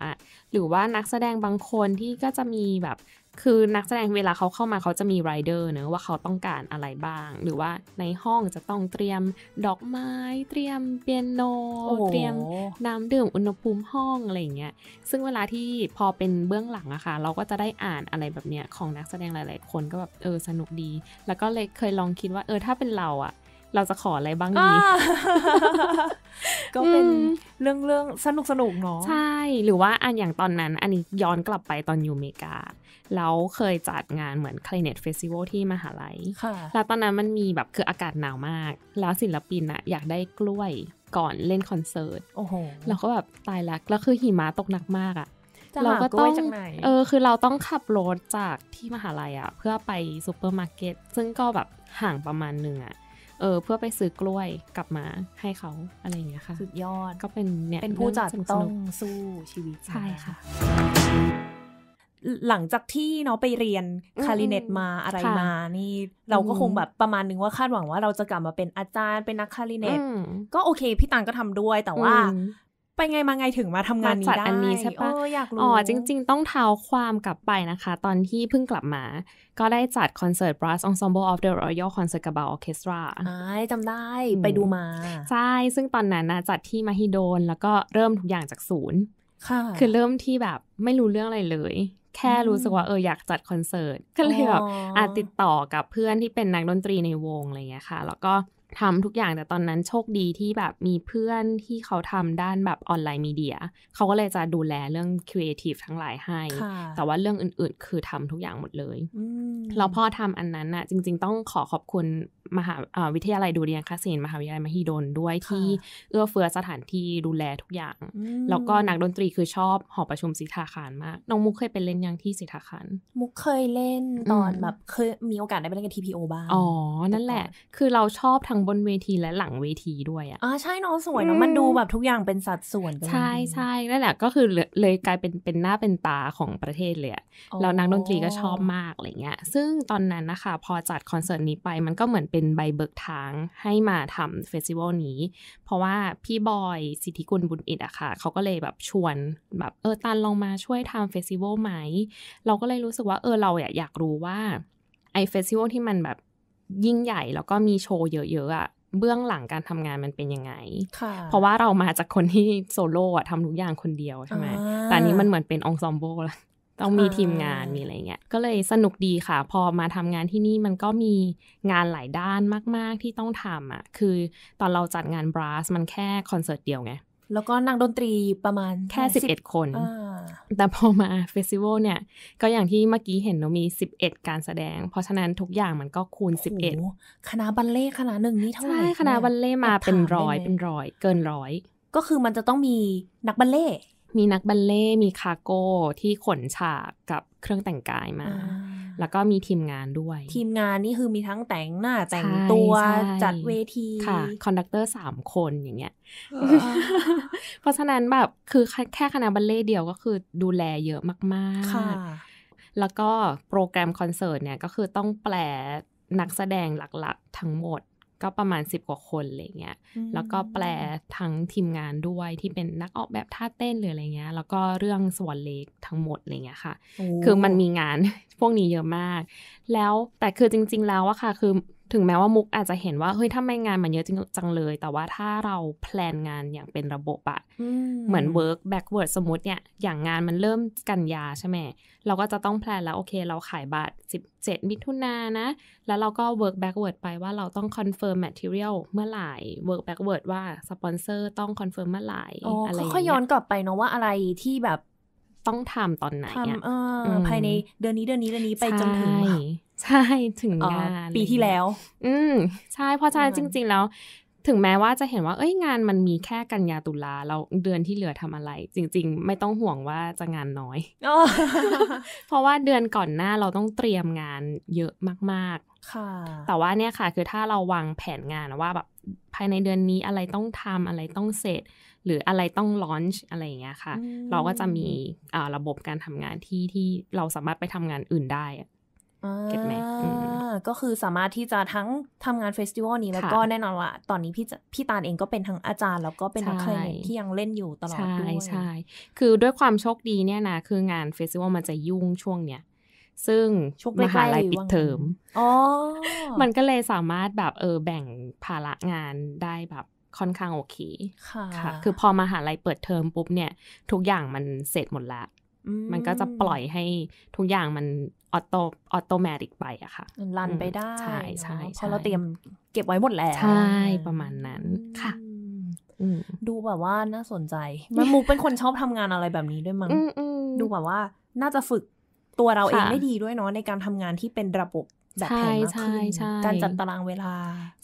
หรือว่านักแสดงบางคนที่ก็จะมีแบบคือนักแสดงเวลาเขาเข้ามาเขาจะมีไรเดอร์เนอะว่าเขาต้องการอะไรบ้าง หรือว่าในห้องจะต้องเตรียมดอกไม้เตรียมเปียโน เตรียมน้ำดื่มอุณหภูมิห้องอะไรอย่างเงี้ยซึ่งเวลาที่พอเป็นเบื้องหลังอะคะ่ะเราก็จะได้อ่านอะไรแบบเนี้ยของนักแสดงหลาย ๆ คนก็แบบเออสนุกดี แล้วก็เลยเคยลองคิดว่าเออถ้าเป็นเราอะเราจะขออะไรบ้างดี ก็เป็นเรื่องเรื่องสนุกสนุกเนาะ ใช่ หรือว่าอันอย่างตอนนั้นอันนี้ย้อนกลับไปตอนอยู่อเมริกา แล้วเคยจัดงานเหมือน c l ี n e t Festival ที่มหาลัย ค่ะ แล้วตอนนั้นมันมีแบบคืออากาศหนาวมาก แล้วศิลปินอะอยากได้กล้วยก่อนเล่นคอนเสิร์ต โอ้โหเราก็แบบตายละแล้วคือหิมะตกหนักมากอะเราก็ต้อง เออ คือเราต้องขับรถจากที่มหาลัยอะเพื่อไปซูเปอร์มาร์เก็ต ซึ่งก็แบบห่างประมาณหนึ่งอะเออเพื่อไปซื้อกล้วยกลับมาให้เขาอะไรอย่างเงี้ยค่ะสุดยอดก็เป็นเนี่ย เป็นผู้จัดต้องสู้ชีวิตใช่ค่ะ หลังจากที่เนาะไปเรียนคาริเนตมาอะไรมานี่ เราก็คงแบบประมาณนึงว่าคาดหวังว่าเราจะกลับมาเป็นอาจารย์ เป็นนักคาริเนตก็โอเค พี่ตังก็ทำด้วยแต่ว่าไปไง มาไง ถึงมาทำงานนี้ได้อันนี้ใช่ปะอยากรู้อ๋อจริงๆ ต้องเท้าความกลับไปนะคะ ตอนที่เพิ่งกลับมา ก็ได้จัดคอนเสิร์ต Brass Ensemble of the Royal Concert g a b a l Orchestra อ่าจำได้ไปดูมา ใช่ ซึ่งตอนนั้นนะจัดที่มาฮิโดนแล้วก็เริ่มทุกอย่างจากศูนย์ค่ะ คือเริ่มที่แบบไม่รู้เรื่องอะไรเลย แค่รู้สึกว่าเอออยากจัดคอนเสิร์ตก็เลยแบบอาติดต่อกับเพื่อนที่เป็นนักดนตรีในวงอะไรเงี้ยค่ะแล้วก็ทำทุกอย่างแต่ตอนนั้นโชคดีที่แบบมีเพื่อนที่เขาทำด้านแบบออนไลน์มีเดีย เขาก็เลยจะดูแลเรื่องครีเอทีฟทั้งหลายให้ แต่ว่าเรื่องอื่นๆ คือทำทุกอย่างหมดเลยแล้วพอทำอันนั้นน่ะ จริงๆ ต้องขอขอบคุณมหาวิทยาลัยดเรียนงคศิลป์มหาวิทยาลัยมหิดลด้วยที่ เอื้อเฟื้อสถานที่ดูแลทุกอย่าง แล้วก็นักดนตรีคือชอบ หอประชุมสิทธาคารมากน้องมุกเคยไปเล่นยังที่สิทธาคารมุกเคยเล่นตอนแบบเคยมีโอกาสได้ไปเล่นกับีโอบ้างอ๋อ นั่นแหละ คือเราชอบทั้งบนเวทีและหลังเวทีด้วย อ่ะอ๋อใช่น้องสวยเนาะมันดูแบบทุกอย่างเป็นสัดส่วนใช่ใช่นั่นแหละก็คือเลยกลายเป็นเป็นหน้าเป็นตาของประเทศเลยแล้วนักดนตรีก็ชอบมากอะไรเงี้ยซึ่งตอนนั้นนะคะ พอจัดคอนเสิร์ตนี้ไปมันก็เหมือนเป็นเป็นใบเบิกทางให้มาทำเฟสติวัลนี้ เพราะว่าพี่บอยสิทธิกุลบุญอิดอะค่ะเขาก็เลยแบบชวนแบบเออตันลองมาช่วยทำเฟสติวัลไหม เราก็เลยรู้สึกว่า เออเราอยากรู้ว่าไอเฟสติวัลที่มันแบบยิ่งใหญ่แล้วก็มีโชว์เยอะๆอะเบื้องหลังการทำงานมันเป็นยังไงเพราะว่าเรามาจากคนที่โซโล่ทำทุกอย่างคนเดียวใช่ไหมแต่นี้มันเหมือนเป็นองซอมโบลวต้องมีทีมงานมีอะไรเงี้ยก็เลยสนุกดีค่ะพอมาทำงานที่นี่มันก็มีงานหลายด้านมากๆ ที่ต้องทำอะ่ะคือตอนเราจัดงานบราสมันแค่คอนเสิร์ตเดียวไง แล้วก็นักดนตรีประมาณแค่ 11 คน แต่พอมาเฟสติวัลเนี่ย ก็อย่างที่เมื่อกี้เห็นเรามี 11 การแสดง เพราะฉะนั้นทุกอย่างมันก็คูณ 11คณะบัลเล่คณะหนึ่งนี่เท่าไหร่ใช่คณะบัลเล่มาเป็นร้อยเป็นร้อยเกินร้อยก็คือมันจะต้องมีนักบัลเล่มีนักบัลเล่ มีคาโก้ที่ขนฉากกับเครื่องแต่งกายมา แล้วก็มีทีมงานด้วย ทีมงานนี่คือมีทั้งแต่งหน้าแต่งตัวจัดเวที ค่ะคอนดักเตอร์สามคนอย่างเงี้ยเพราะฉะนั้นแบบคือแค่คณะบัลเล่เดียวก็คือดูแลเยอะมากๆค่ะ แล้วก็โปรแกรมคอนเสิร์ตเนี่ยก็คือต้องแปลนักแสดงหลักๆทั้งหมดก็ประมาณสิบกว่าคนอะไรเงี้ย แล้วก็แปลทั้งทีมงานด้วยที่เป็นนักออกแบบท่าเต้นหรืออะไรเงี้ย แล้วก็เรื่องส่วนเล็กทั้งหมดอะไรเงี้ยค่ะ คือมันมีงานพวกนี้เยอะมาก แล้วแต่คือจริงๆแล้วอะค่ะ คือถึงแม้ว่ามุกอาจจะเห็นว่าเฮ้ยถ้าไม่งานมันเยอะจริงจังเลย แต่ว่าถ้าเราแพลนงานอย่างเป็นระบบอะเหมือน work backward สมมติเนี่ย อย่างงานมันเริ่มกันยาใช่ไหม เราก็จะต้องแพลนแล้ว โอเค เราขายบัตร17 มิถุนายนะ แล้วเราก็ work backward ไปว่าเราต้อง confirm material เมื่อไหร่ work backward ว่าสปอนเซอร์ต้อง confirm เมื่อไหร่อะไรค่อยย้อนกลับไปเนาะว่าอะไรที่แบบต้องทำตอนไหนทำภายในเดือนนี้เดือนนี้เดือนนี้ไปจนถึงใช่ถึงงาน ปีที่แล้ว อืมใช่เพราะฉะนั้นจริงๆแล้ว ถึงแม้ว่าจะเห็นว่า เอ้ยงานมันมีแค่กันยาตุลาเราเดือนที่เหลือทำอะไร จริงๆไม่ต้องห่วงว่าจะงานน้อย เพราะว่าเดือนก่อนหน้าเราต้องเตรียมงานเยอะมากๆค่ะ แต่ว่าเนี่ยค่ะ คือถ้าเราวางแผนงานว่าแบบภายในเดือนนี้อะไรต้องทำอะไรต้องเสร็จหรืออะไรต้องลอนช์อะไรอย่างเงี้ยค่ะเราก็จะมีะระบบการทำงานที่ที่เราสามารถไปทำงานอื่นได้เก็ตไหมก็คือสามารถที่จะทั้งทำงานเฟสติวัลนี้แล้วก็แน่นอนว่า ตอนนี้พี่พี่ตาลเองก็เป็นทั้งอาจารย์ แล้วก็เป็นนักเคลนที่ยังเล่นอยู่ตลอดด้วยใช่ คือด้วยความโชคดีเนี่ยนะคืองานเฟสติวัลมันจะยุ่งช่วงเนี้ยซึ่งช่วงมหาลัยปิดเทอมมันก็เลยสามารถแบบเออแบ่งภาระงานได้แบบค่อนข้างโอเคค่ะ คือพอมหาลัยเปิดเทอมปุ๊บเนี่ยทุกอย่างมันเสร็จหมดละมันก็จะปล่อยให้ทุกอย่างมันออโตออโตแมติกไปอะค่ะรันไปได้ ใช่ใช่เพราะเราเตรียมเก็บไว้หมดแล้ว ใช่ประมาณนั้นค่ะดูแบบว่าน่าสนใจ มันมุกเป็นคนชอบทำงานอะไรแบบนี้ด้วยมั้งดูแบบว่า น่าจะฝึกตัวเราเองได้ดีด้วยเนาะในการทำงานที่เป็นระบบแบบแผนมากขึ้นการจัดตารางเวลา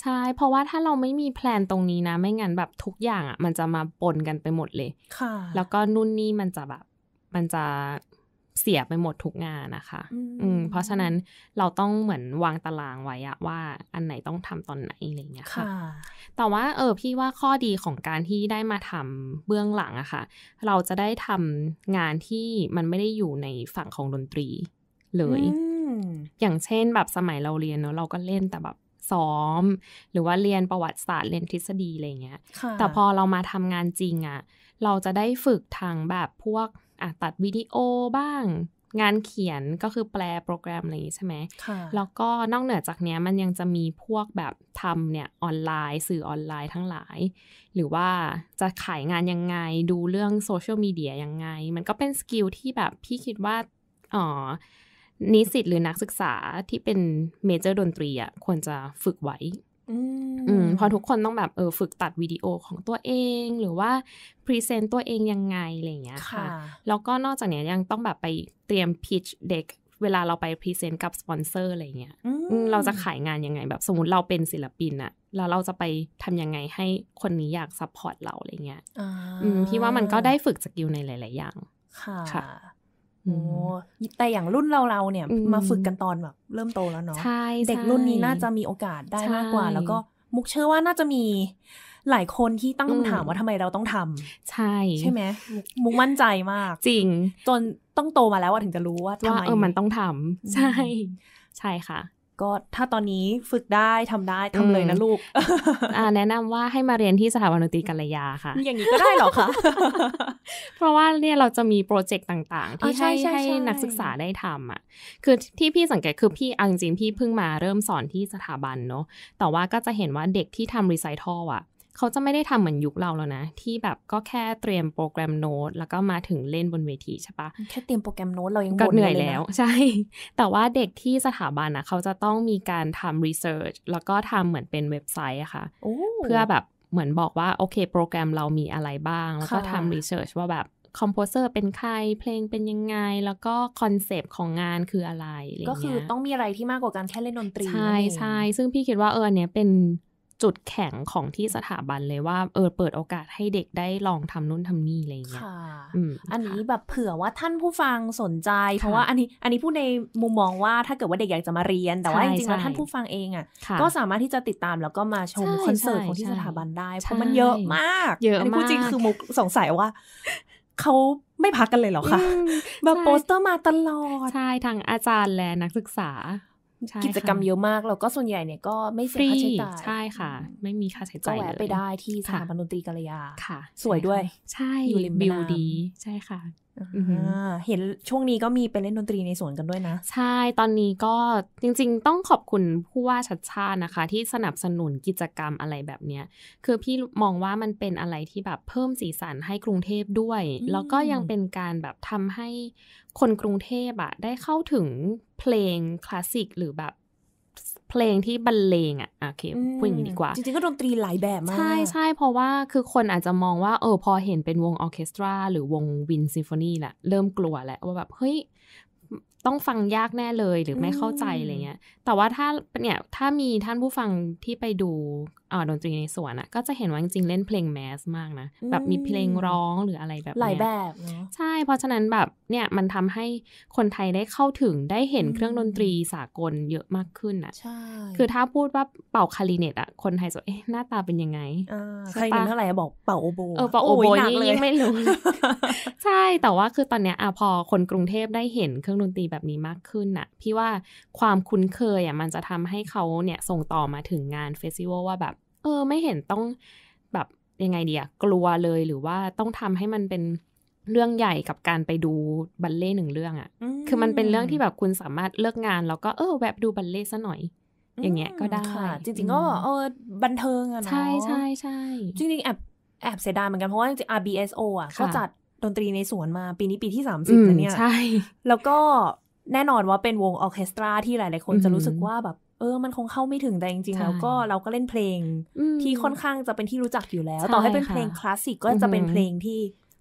ใช่ เพราะว่าถ้าเราไม่มีแพลนตรงนี้นะ ไม่งั้นแบบทุกอย่างอะ่ะ มันจะมาปนกันไปหมดเลย ค่ะ แล้วก็นู่นนี่มันจะแบบมันจะเสียไปหมดทุกงานนะคะอืมเพราะฉะนั้นเราต้องเหมือนวางตารางไว้อะว่าอันไหนต้องทำตอนไหนอะไรเงี้ยค่ะ แต่ว่า เออพี่ว่าข้อดีของการที่ได้มาทำเบื้องหลังอะค่ะ เราจะได้ทำงานที่มันไม่ได้อยู่ในฝั่งของดนตรี เลย อย่างเช่นแบบสมัยเราเรียนเนอะเราก็เล่นแต่แบบซ้อม หรือว่าเรียนประวัติศาสตร์เรียนทฤษฎีอะไรเงี้ย แต่พอเรามาทำงานจริงอะ่ะเราจะได้ฝึกทางแบบพวกอะตัดวิดีโอบ้างงานเขียนก็คือแปลโปรแกรมอะไรอย่างนี้ใช่ไหม แล้วก็นอกเหนือจากเนี้ยมันยังจะมีพวกแบบทำเนี่ยออนไลน์ สื่อออนไลน์ทั้งหลาย หรือว่าจะขายงานยังไง ดูเรื่องโซเชียลมีเดียยังไง มันก็เป็นสกิลที่แบบพี่คิดว่าอ๋อนิสิตหรือนักศึกษาที่เป็นเมเจอร์ดนตรีอ่ะควรจะฝึกไว้อืมพอทุกคนต้องแบบเออฝึกตัดวิดีโอของตัวเอง หรือว่าพรีเซนต์ตัวเองยังไงอะไรอย่างเงี้ยค่ะแล้วก็นอกจากนี้ยังต้องแบบไปเตรียมพิชเด็กเวลาเราไปพรีเซนต์กับสปอนเซอร์อะไรเงี้ยเราจะขายงานยังไงแบบ สมมติเราเป็นศิลปินอะแล้วเราจะไปทํำยังไงให้คนนี้อยากซัพพอร์ตเราอะไรเงี้ยพี่ว่ามันก็ได้ฝึกสกิลในหลายๆอย่างค่ะแต่อย่างรุ่นเราเราเนี่ยมาฝึกกันตอนแบบ เริ่มโตแล้วเนาะเด็กรุ่นนี้น่าจะมีโอกาสได้มากกว่า แล้วก็มุกเชื่อว่าน่าจะมีหลายคนที่ตั้งคำถามว่าทำไมเราต้องทำใช่ ใช่ไหมมุกมั่นใจมาก จริงจนต้องโตมาแล้วว่าถึงจะรู้ว่าทำไมเออมันต้องทำใช่ ใช่ค่ะก็ถ้าตอนนี้ฝึกได้ทำได้ทำเลยนะลูก แนะนำว่าให้มาเรียนที่สถาบันดนตรีกัลยาค่ะ อย่างนี้ก็ได้หรอคะ เพราะว่าเนี่ยเราจะมีโปรเจกต์ต่างๆ ที่ให้ให้นักศึกษาได้ทำอ่ะ คือที่พี่สังเกตคือพี่อังจริงพี่เพิ่งมาเริ่มสอนที่สถาบันเนาะ แต่ว่าก็จะเห็นว่าเด็กที่ทำรีไซทัลอ่ะเขาจะไม่ได้ทำเหมือนยุคเราแล้วนะ ที่แบบก็แค่เตรียมโปรแกรมโน้ตแล้วก็มาถึงเล่นบนเวทีใช่ปะแค่เตรียมโปรแกรมโน้ตเรายังก็เหนื่อยแล้ว ใช่ แต่ว่าเด็กที่สถาบันนะเขาจะต้องมีการทำรีเสิร์ชแล้วก็ทำเหมือนเป็นเว็บไซต์อะคะ่ะเพื่อแบบเหมือนบอกว่าโอเคโปรแกรมเรามีอะไรบ้าง แล้วก็ทำรีเสิร์ชว่าแบบคอมโพเซอร์เป็นใครเพลงเป็นยังไงแล้วก็คอนเซปต์ของงานคืออะไรก็คือต้องมีอะไรที่มากกว่าการแค่เล่นดนตรีใช่ใช่ซึ่งพี่คิดว่าเออเนี้ยเป็นจุดแข็งของที่สถาบันเลยว่าเออเปิดโอกาสให้เด็กได้ลองทำนู่นทำนี่อะไรอย่างเงี้ยอันนี้แบบเผื่อว่าท่านผู้ฟังสนใจ เพราะว่าอันนี้ อันนี้พูดในมุมมองว่าถ้าเกิดว่าเด็กอยากจะมาเรียนแต่ว่าจริงๆแล้วท่านผู้ฟังเองอ่ะก็สามารถที่จะติดตามแล้วก็มาชมคอนเสิร์ตของที่สถาบันได้ เพราะมันเยอะมากเยอะมากพูดจริงคือมุกสงสัยว่าเขาไม่พักกันเลยเหรอคะแบบโปสเตอร์มาตลอดใช่ทางอาจารย์และนักศึกษากิจกรรมเยอะมาก แล้วก็ส่วนใหญ่เนี่ยก็ไม่เสียค่าใช้จ่ายใช่ค่ะ ไม่มีค่าใช้จ่ายก็แวะไปได้ที่สถาบันดนตรีกัลยาค่ะ สวยด้วย ใช่ อยู่ริมบิวดีใช่ค่ะเห็นช่วงนี้ก็มีไปเล่นดนตรีในสวนกันด้วยนะใช่ตอนนี้ก็จริง ๆ ต้องขอบคุณผู้ว่าชัดชาตินะคะ ที่สนับสนุนกิจกรรมอะไรแบบเนี้ยคือพี่มองว่ามันเป็นอะไรที่แบบเพิ่มสีสันให้กรุงเทพด้วย แล้วก็ยังเป็นการแบบทำให้คนกรุงเทพอะได้เข้าถึงเพลงคลาสสิกหรือแบบเพลงที่บรรเลงอ่ะโอเคพูดอย่างนี้ดีกว่า จริงๆ ก็ดนตรีหลายแบบมาก ใช่ใช่เพราะว่าคือคนอาจจะมองว่า เออพอเห็นเป็นวงออเคสตราหรือวงวินซิมโฟนีแหละเริ่มกลัวแล้วว่าแบบ เฮ้ย ต้องฟังยากแน่เลยหรือไม่เข้าใจอะไรเงี้ย แต่ว่าถ้าเนี่ยถ้ามีท่านผู้ฟังที่ไปดูออ๋ดนตรีในสวนอะก็จะเห็นว่า จริงๆเล่นเพลงแมสมากนะแบบมีเพลงร้องหรืออะไรแบบหลายแบบใช่ เพราะฉะนั้นแบบเนี่ยมันทำให้คนไทยได้เข้าถึงได้เห็นเครื่องดนตรีสากลเยอะมากขึ้นอะใช่คือถ้าพูดว่าเป่าคาริเนตอะคนไทยจะเอ๊ะหน้าตาเป็นยังไงคาเิ็นเท่าไหร่บอกเป่าโอโบเออเป่าโอโบ่ยังไม่รู้ ใช่แต่ว่าคือตอนเนี้ยอะพอคนกรุงเทพได้เห็นเครื่องดนตรีแบบนี้มากขึ้นอะพี่ว่าความคุ้นเคยอะมันจะทำให้เขาเนี่ยส่งต่อมาถึงงานเฟสติวัลว่าแบบเออไม่เห็นต้องแบบยังไงเดียกลัวเลยหรือว่าต้องทำให้มันเป็นเรื่องใหญ่กับการไปดูบัลเล่หนึ่งเรื่องอะ่ะคือมันเป็นเรื่องที่แบบคุณสามารถเลิกงานแล้วก็เออแวบดูบัลเล่ซะหน่อย อย่างเงี้ยก็ได้จริงๆก็เออบันเทิงอะนะใช่ใช่ใช่จริงๆแอบแอบเสียดายเหมือนกันเพราะว่าจริงๆ RBSO อ่ะเขาจัดดนตรีในสวนมาปีนี้ปีที่ 30 แล้วเนี่ยใช่ แล้วก็แน่นอนว่าเป็นวงออเคสตราที่หลาย ๆ คนจะรู้สึกว่าแบบเออมันคงเข้าไม่ถึง แต่จริงๆแล้วก็เราก็เล่นเพลงที่ค่อนข้างจะเป็นที่รู้จักอยู่แล้ว ต่อให้เป็นเพลงคลาสสิกก็จะเป็นเพลงที่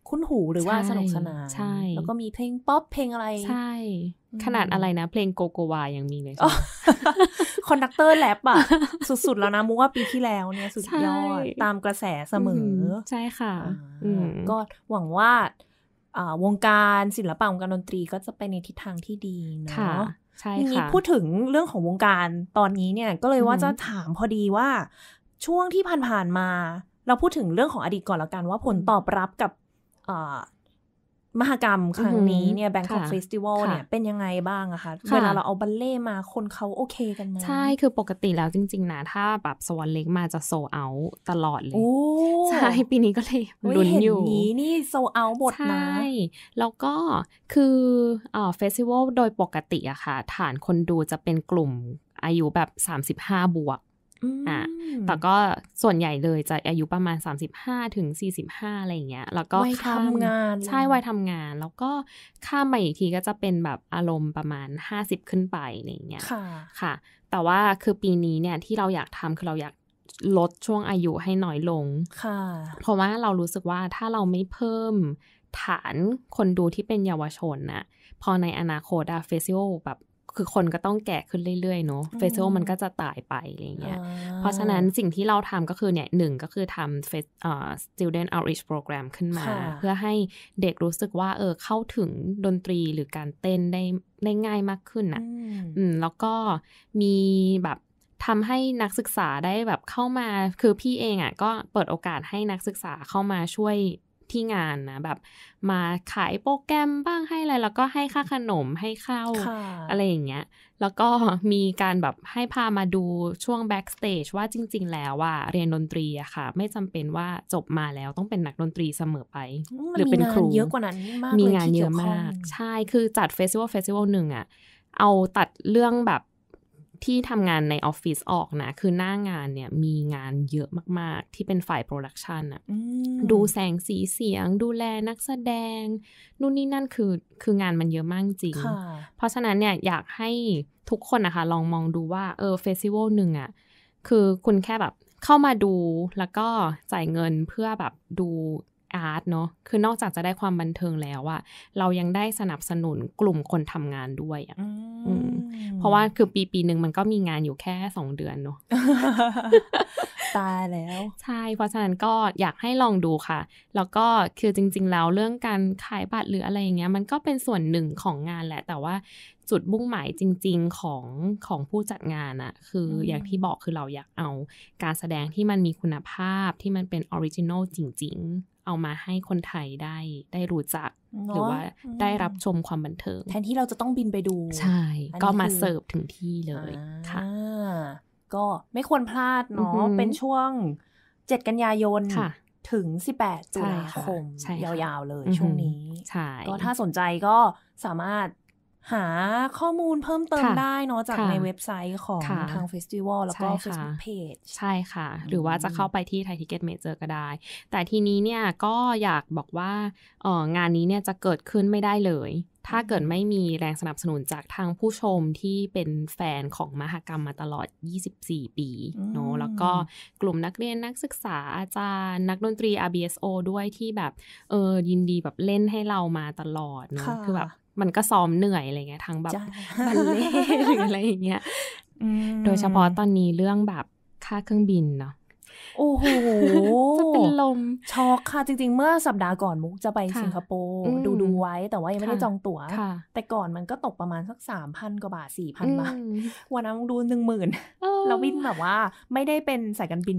คุ้นหูหรือว่าสนุกสนานแล้วก็มีเพลงป๊อปเพลงอะไรใช่ ขนาดอะไรนะเพลงโกโกวายังมีเลยคอนดักเตอร์แลบอะสุด ๆแล้วนะมุกว่าปีที่แล้วเนี่ย สุดยอดตามกระแสเสมอใช่ค่ะก็หวังว่าวงการศิลปะวงการดนตรีก็จะไปในทิศทางที่ดีเนาะใช่ค่ะพูดถึงเรื่องของวงการตอนนี้เนี่ย ก็เลยว่าจะถามพอดีว่าช่วงที่ผ่านๆมา เราพูดถึงเรื่องของอดีตก่อนละกัน ว่าผลตอบรับกับมหกรรมครั้งนี้เนี่ยแบงคอกเฟสติวัลเนี่ยเป็นยังไงบ้างอะคะเวลาเราเอาบัลเล่มาคนเขาโอเคกันไหมใช่คือปกติแล้วจริงๆนะ ถ้าแบบสวอนเล็กมาจะโซเอาตลอดเลยใช่ ปีนี้ก็เลยลุ้นอยู่นี้นี่โซเอาหมดนะ ใช่ แล้วก็คือเอ่อเฟสติวัลโดยปกติอะค่ะ ฐานคนดูจะเป็นกลุ่มอายุแบบ 35 บวกอ่าแต่ก็ส่วนใหญ่เลยจะอายุประมาณ 35 ถึง 45 อะไรอย่างเงี้ย แล้วก็วัยทำงาน ใช่ วัยทำงาน แล้วก็ข้ามไปอีกทีก็จะเป็นแบบอารมณ์ประมาณ 50 ขึ้นไปอะไรอย่างเงี้ยค่ะค่ะ แต่ว่าคือปีนี้เนี่ยที่เราอยากทำคือเราอยากลดช่วงอายุให้น้อยลงค่ะ เพราะว่าเรารู้สึกว่าถ้าเราไม่เพิ่มฐานคนดูที่เป็นเยาวชนนะพอในอนาคตอะเฟสิโอแบบคือคนก็ต้องแก่ขึ้นเรื่อย ๆ เนาะเฟสโลมันก็จะตายไป อะไรเงี้ยเพราะฉะนั้นสิ่งที่เราทำก็คือเนี่ยหนึ่งก็คือทำเฟสเอ่อ student outreach program ขึ้นมา เพื่อให้เด็กรู้สึกว่า เออเข้าถึงดนตรีหรือการเต้นได้ได้ง่ายมากขึ้นนะ่ะอืม แล้วก็มีแบบทำให้นักศึกษาได้แบบเข้ามาคือพี่เองอะ่ะก็เปิดโอกาสให้นักศึกษาเข้ามาช่วยที่งานนะแบบ มาขายโปรแกรมบ้างให้อะไร แล้วก็ให้ค่าขนมให้ข้าวอะไรอย่างเงี้ยแล้วก็มีการแบบให้พามาดูช่วงแบ็กสเตจว่าจริงๆแล้วว่าเรียนดนตรีอะค่ะ ไม่จำเป็นว่าจบมาแล้วต้องเป็นนักดนตรีเสมอไป หรือเป็นครูเยอะกว่านั้นมากมีงานเยอะมากใช่คือจัดเฟสติวัลเฟสติวัลหนึ่งอะเอาตัดเรื่องแบบที่ทำงานในออฟฟิศออกนะ คือหน้างานเนี่ย มีงานเยอะมาก ๆ ที่เป็นฝ่ายโปรดักชันอะดูแสงสีเสียง ดูแลนักแสดงนู่นนี่นั่นคือคืองานมันเยอะมากจริง เพราะฉะนั้นเนี่ยอยากให้ทุกคนนะคะลองมองดูว่า เออเฟสติวัลหนึ่งอะคือคุณแค่แบบเข้ามาดูแล้วก็จ่ายเงินเพื่อแบบดูอาร์ตเนาะ คือนอกจากจะได้ความบันเทิงแล้วอะเรายังได้สนับสนุนกลุ่มคนทำงานด้วยอะเพราะว่าคือปีปีหนึ่งมันก็มีงานอยู่แค่สองเดือนเนาะ ตายแล้ว ใช่ เพราะฉะนั้นก็อยากให้ลองดูค่ะ แล้วก็คือจริง ๆ แล้วเรื่องการขายบัตรหรืออะไรอย่างเงี้ย มันก็เป็นส่วนหนึ่งของงานแหละ แต่ว่าจุดมุ่งหมายจริงๆของของผู้จัดงานอะคืออย่างที่บอกคือเราอยากเอา การแสดงที่มันมีคุณภาพที่มันเป็นออริจินอลจริงๆเอามาให้คนไทยได้ได้รู้จัก หรือว่า ได้รับชมความบันเทิง แทนที่เราจะต้องบินไปดูใช่ ก็มาเสิร์ฟถึงที่เลย ค่ะก็ไม่ควรพลาดเนาะเป็นช่วง7กันยายน ถึง 18ตุลาคมยาวๆเลย ช่วงนี้ก็ถ้าสนใจก็สามารถหาข้อมูลเพิ่มเติมได้เนาะจากในเว็บไซต์ของทางเฟสติวัลแล้วก็เฟซบุ๊กเพจใช่ค่ะ หรือว่าจะเข้าไปที่ไทยทิเก็ตเมเจอร์ก็ได้ แต่ทีนี้เนี่ยก็อยากบอกว่าอองานนี้เนี่ยจะเกิดขึ้นไม่ได้เลย ถ้าเกิดไม่มีแรงสนับสนุนจากทางผู้ชมที่เป็นแฟนของมหกรรมมาตลอด 24 ปีเนาะแล้วก็กลุ่มนักเรียนนักศึกษาอาจารย์นักดนตรี RBSO ด้วยที่แบบเออยินดีแบบเล่นให้เรามาตลอดเนาะคือแบบมันก็ซ้อมเหนื่อยอะไรเงี้ยทั้งแบบบัลเล่หรืออะไรอย่างเงี้ยโดยเฉพาะตอนนี้เรื่องแบบค่าเครื่องบินเนาะโอ้โห จะเป็นลมช็อกค่ะ จริงๆเมื่อสัปดาห์ก่อนมุกจะไปสิงคโปร์ดูดูไว้แต่ว่ายังไม่ได้จองตั๋วแต่ก่อนมันก็ตกประมาณสักสามพันกว่าบาทสี่พันบาทวันนั้นดูหนึ่งหมื่นเราวินแบบว่า ไม่ได้เป็นสายการบิน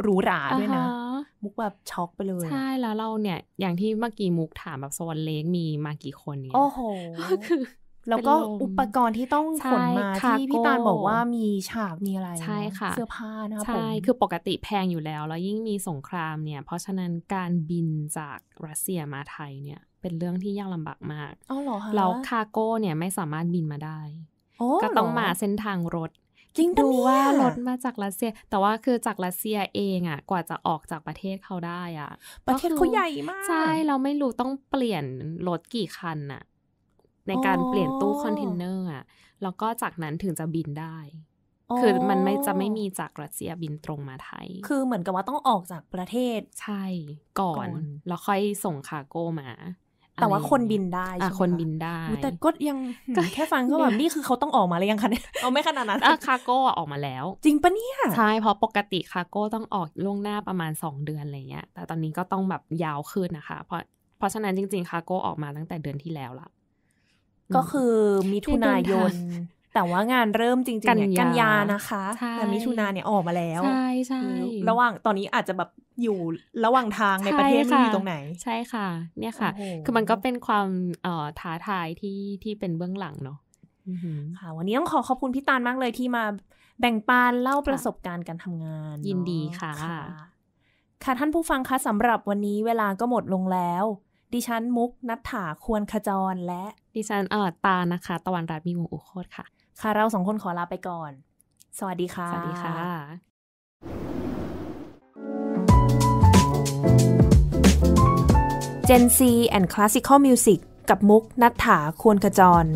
หรูหราด้วยนะ มุกแบบช็อกไปเลย ใช่แล้วเราเนี่ย อย่างที่เมื่อกี้มุกถามแบบโซนเล็กมีมากี่คนเนี่ยโอ้โหคือแล้วก็อุปกรณ์ที่ต้องขนมา ที่พี่ตาลบอกว่ามีฉากมีอะไรใช่ค่ะเสื้อผ้านะใช่ คือปกติแพงอยู่แล้ว แล้วยิ่งมีสงครามเนี่ย เพราะฉะนั้นการบินจากรัสเซียมาไทยเนี่ย เป็นเรื่องที่ยากลำบากมากอ๋อเหรอคะแล้วคาโก้เนี่ย ไม่สามารถบินมาได้ ก็ต้องมาเส้นทางรถ จริงดูว่ารถมาจากรัสเซีย แต่ว่าคือจากรัสเซียเองอ่ะกว่าจะออกจากประเทศเขาได้อ่ะ ประเทศเขาใหญ่มากใช่เราไม่รู้ต้องเปลี่ยนรถกี่คันอ่ะในการเปลี่ยนตู้คอนเทนเนอร์อ่ะ แล้วก็จากนั้นถึงจะบินได้ คือมันไม่จะไม่มีจากรัสเซียบินตรงมาไทย คือเหมือนกับว่าต้องออกจากประเทศ ใช่ ก่อน แล้วค่อยส่งคาโก้มา แต่ว่าคนบินได้ อ่ะคนบินได้ แต่ก็ยังแค่ฟังก็แบบนี่คือเขาต้องออกมาเลยยังคะเนี่ยเอาไม่ขนาดนั้นคาโก้ออกมาแล้ว จริงปะเนี่ย ใช่ เพราะปกติคาโก้ต้องออกล่วงหน้าประมาณ 2 เดือนอะไรเงี้ย แต่ตอนนี้ก็ต้องแบบยาวขึ้นนะคะ เพราะ เพราะฉะนั้นจริงๆคาโก้ออกมาตั้งแต่เดือนที่แล้วละก็คือมิถุนายน แต่ว่างานเริ่มจริงๆเนี่ยกันยานะคะแต่มิถุนาเนี่ยออกมาแล้ว ใช่ใช่ระหว่างตอนนี้อาจจะแบบอยู่ระหว่างทางในประเทศมันอยู่ตรงไหน ใช่ค่ะ เนี่ยค่ะ คือมันก็เป็นความท้าทายที่ที่เป็นเบื้องหลังเนาะค่ะ วันนี้ต้องขอขอบคุณพี่ตาลมากเลยที่มาแบ่งปันเล่าประสบการณ์การทำงาน ยินดีค่ะ ค่ะท่านผู้ฟังคะสำหรับวันนี้เวลาก็หมดลงแล้ว ดิฉันมุกนัฐถาควรขจรและดิฉันเออตานะคะ ตะวันรัตมีวงอุโคตค่ะ ค่ะเราสองคนขอลาไปก่อน สวัสดีค่ะ สวัสดีค่ะ Gen C and Classical Music กับมุกนัฐถาควรขจร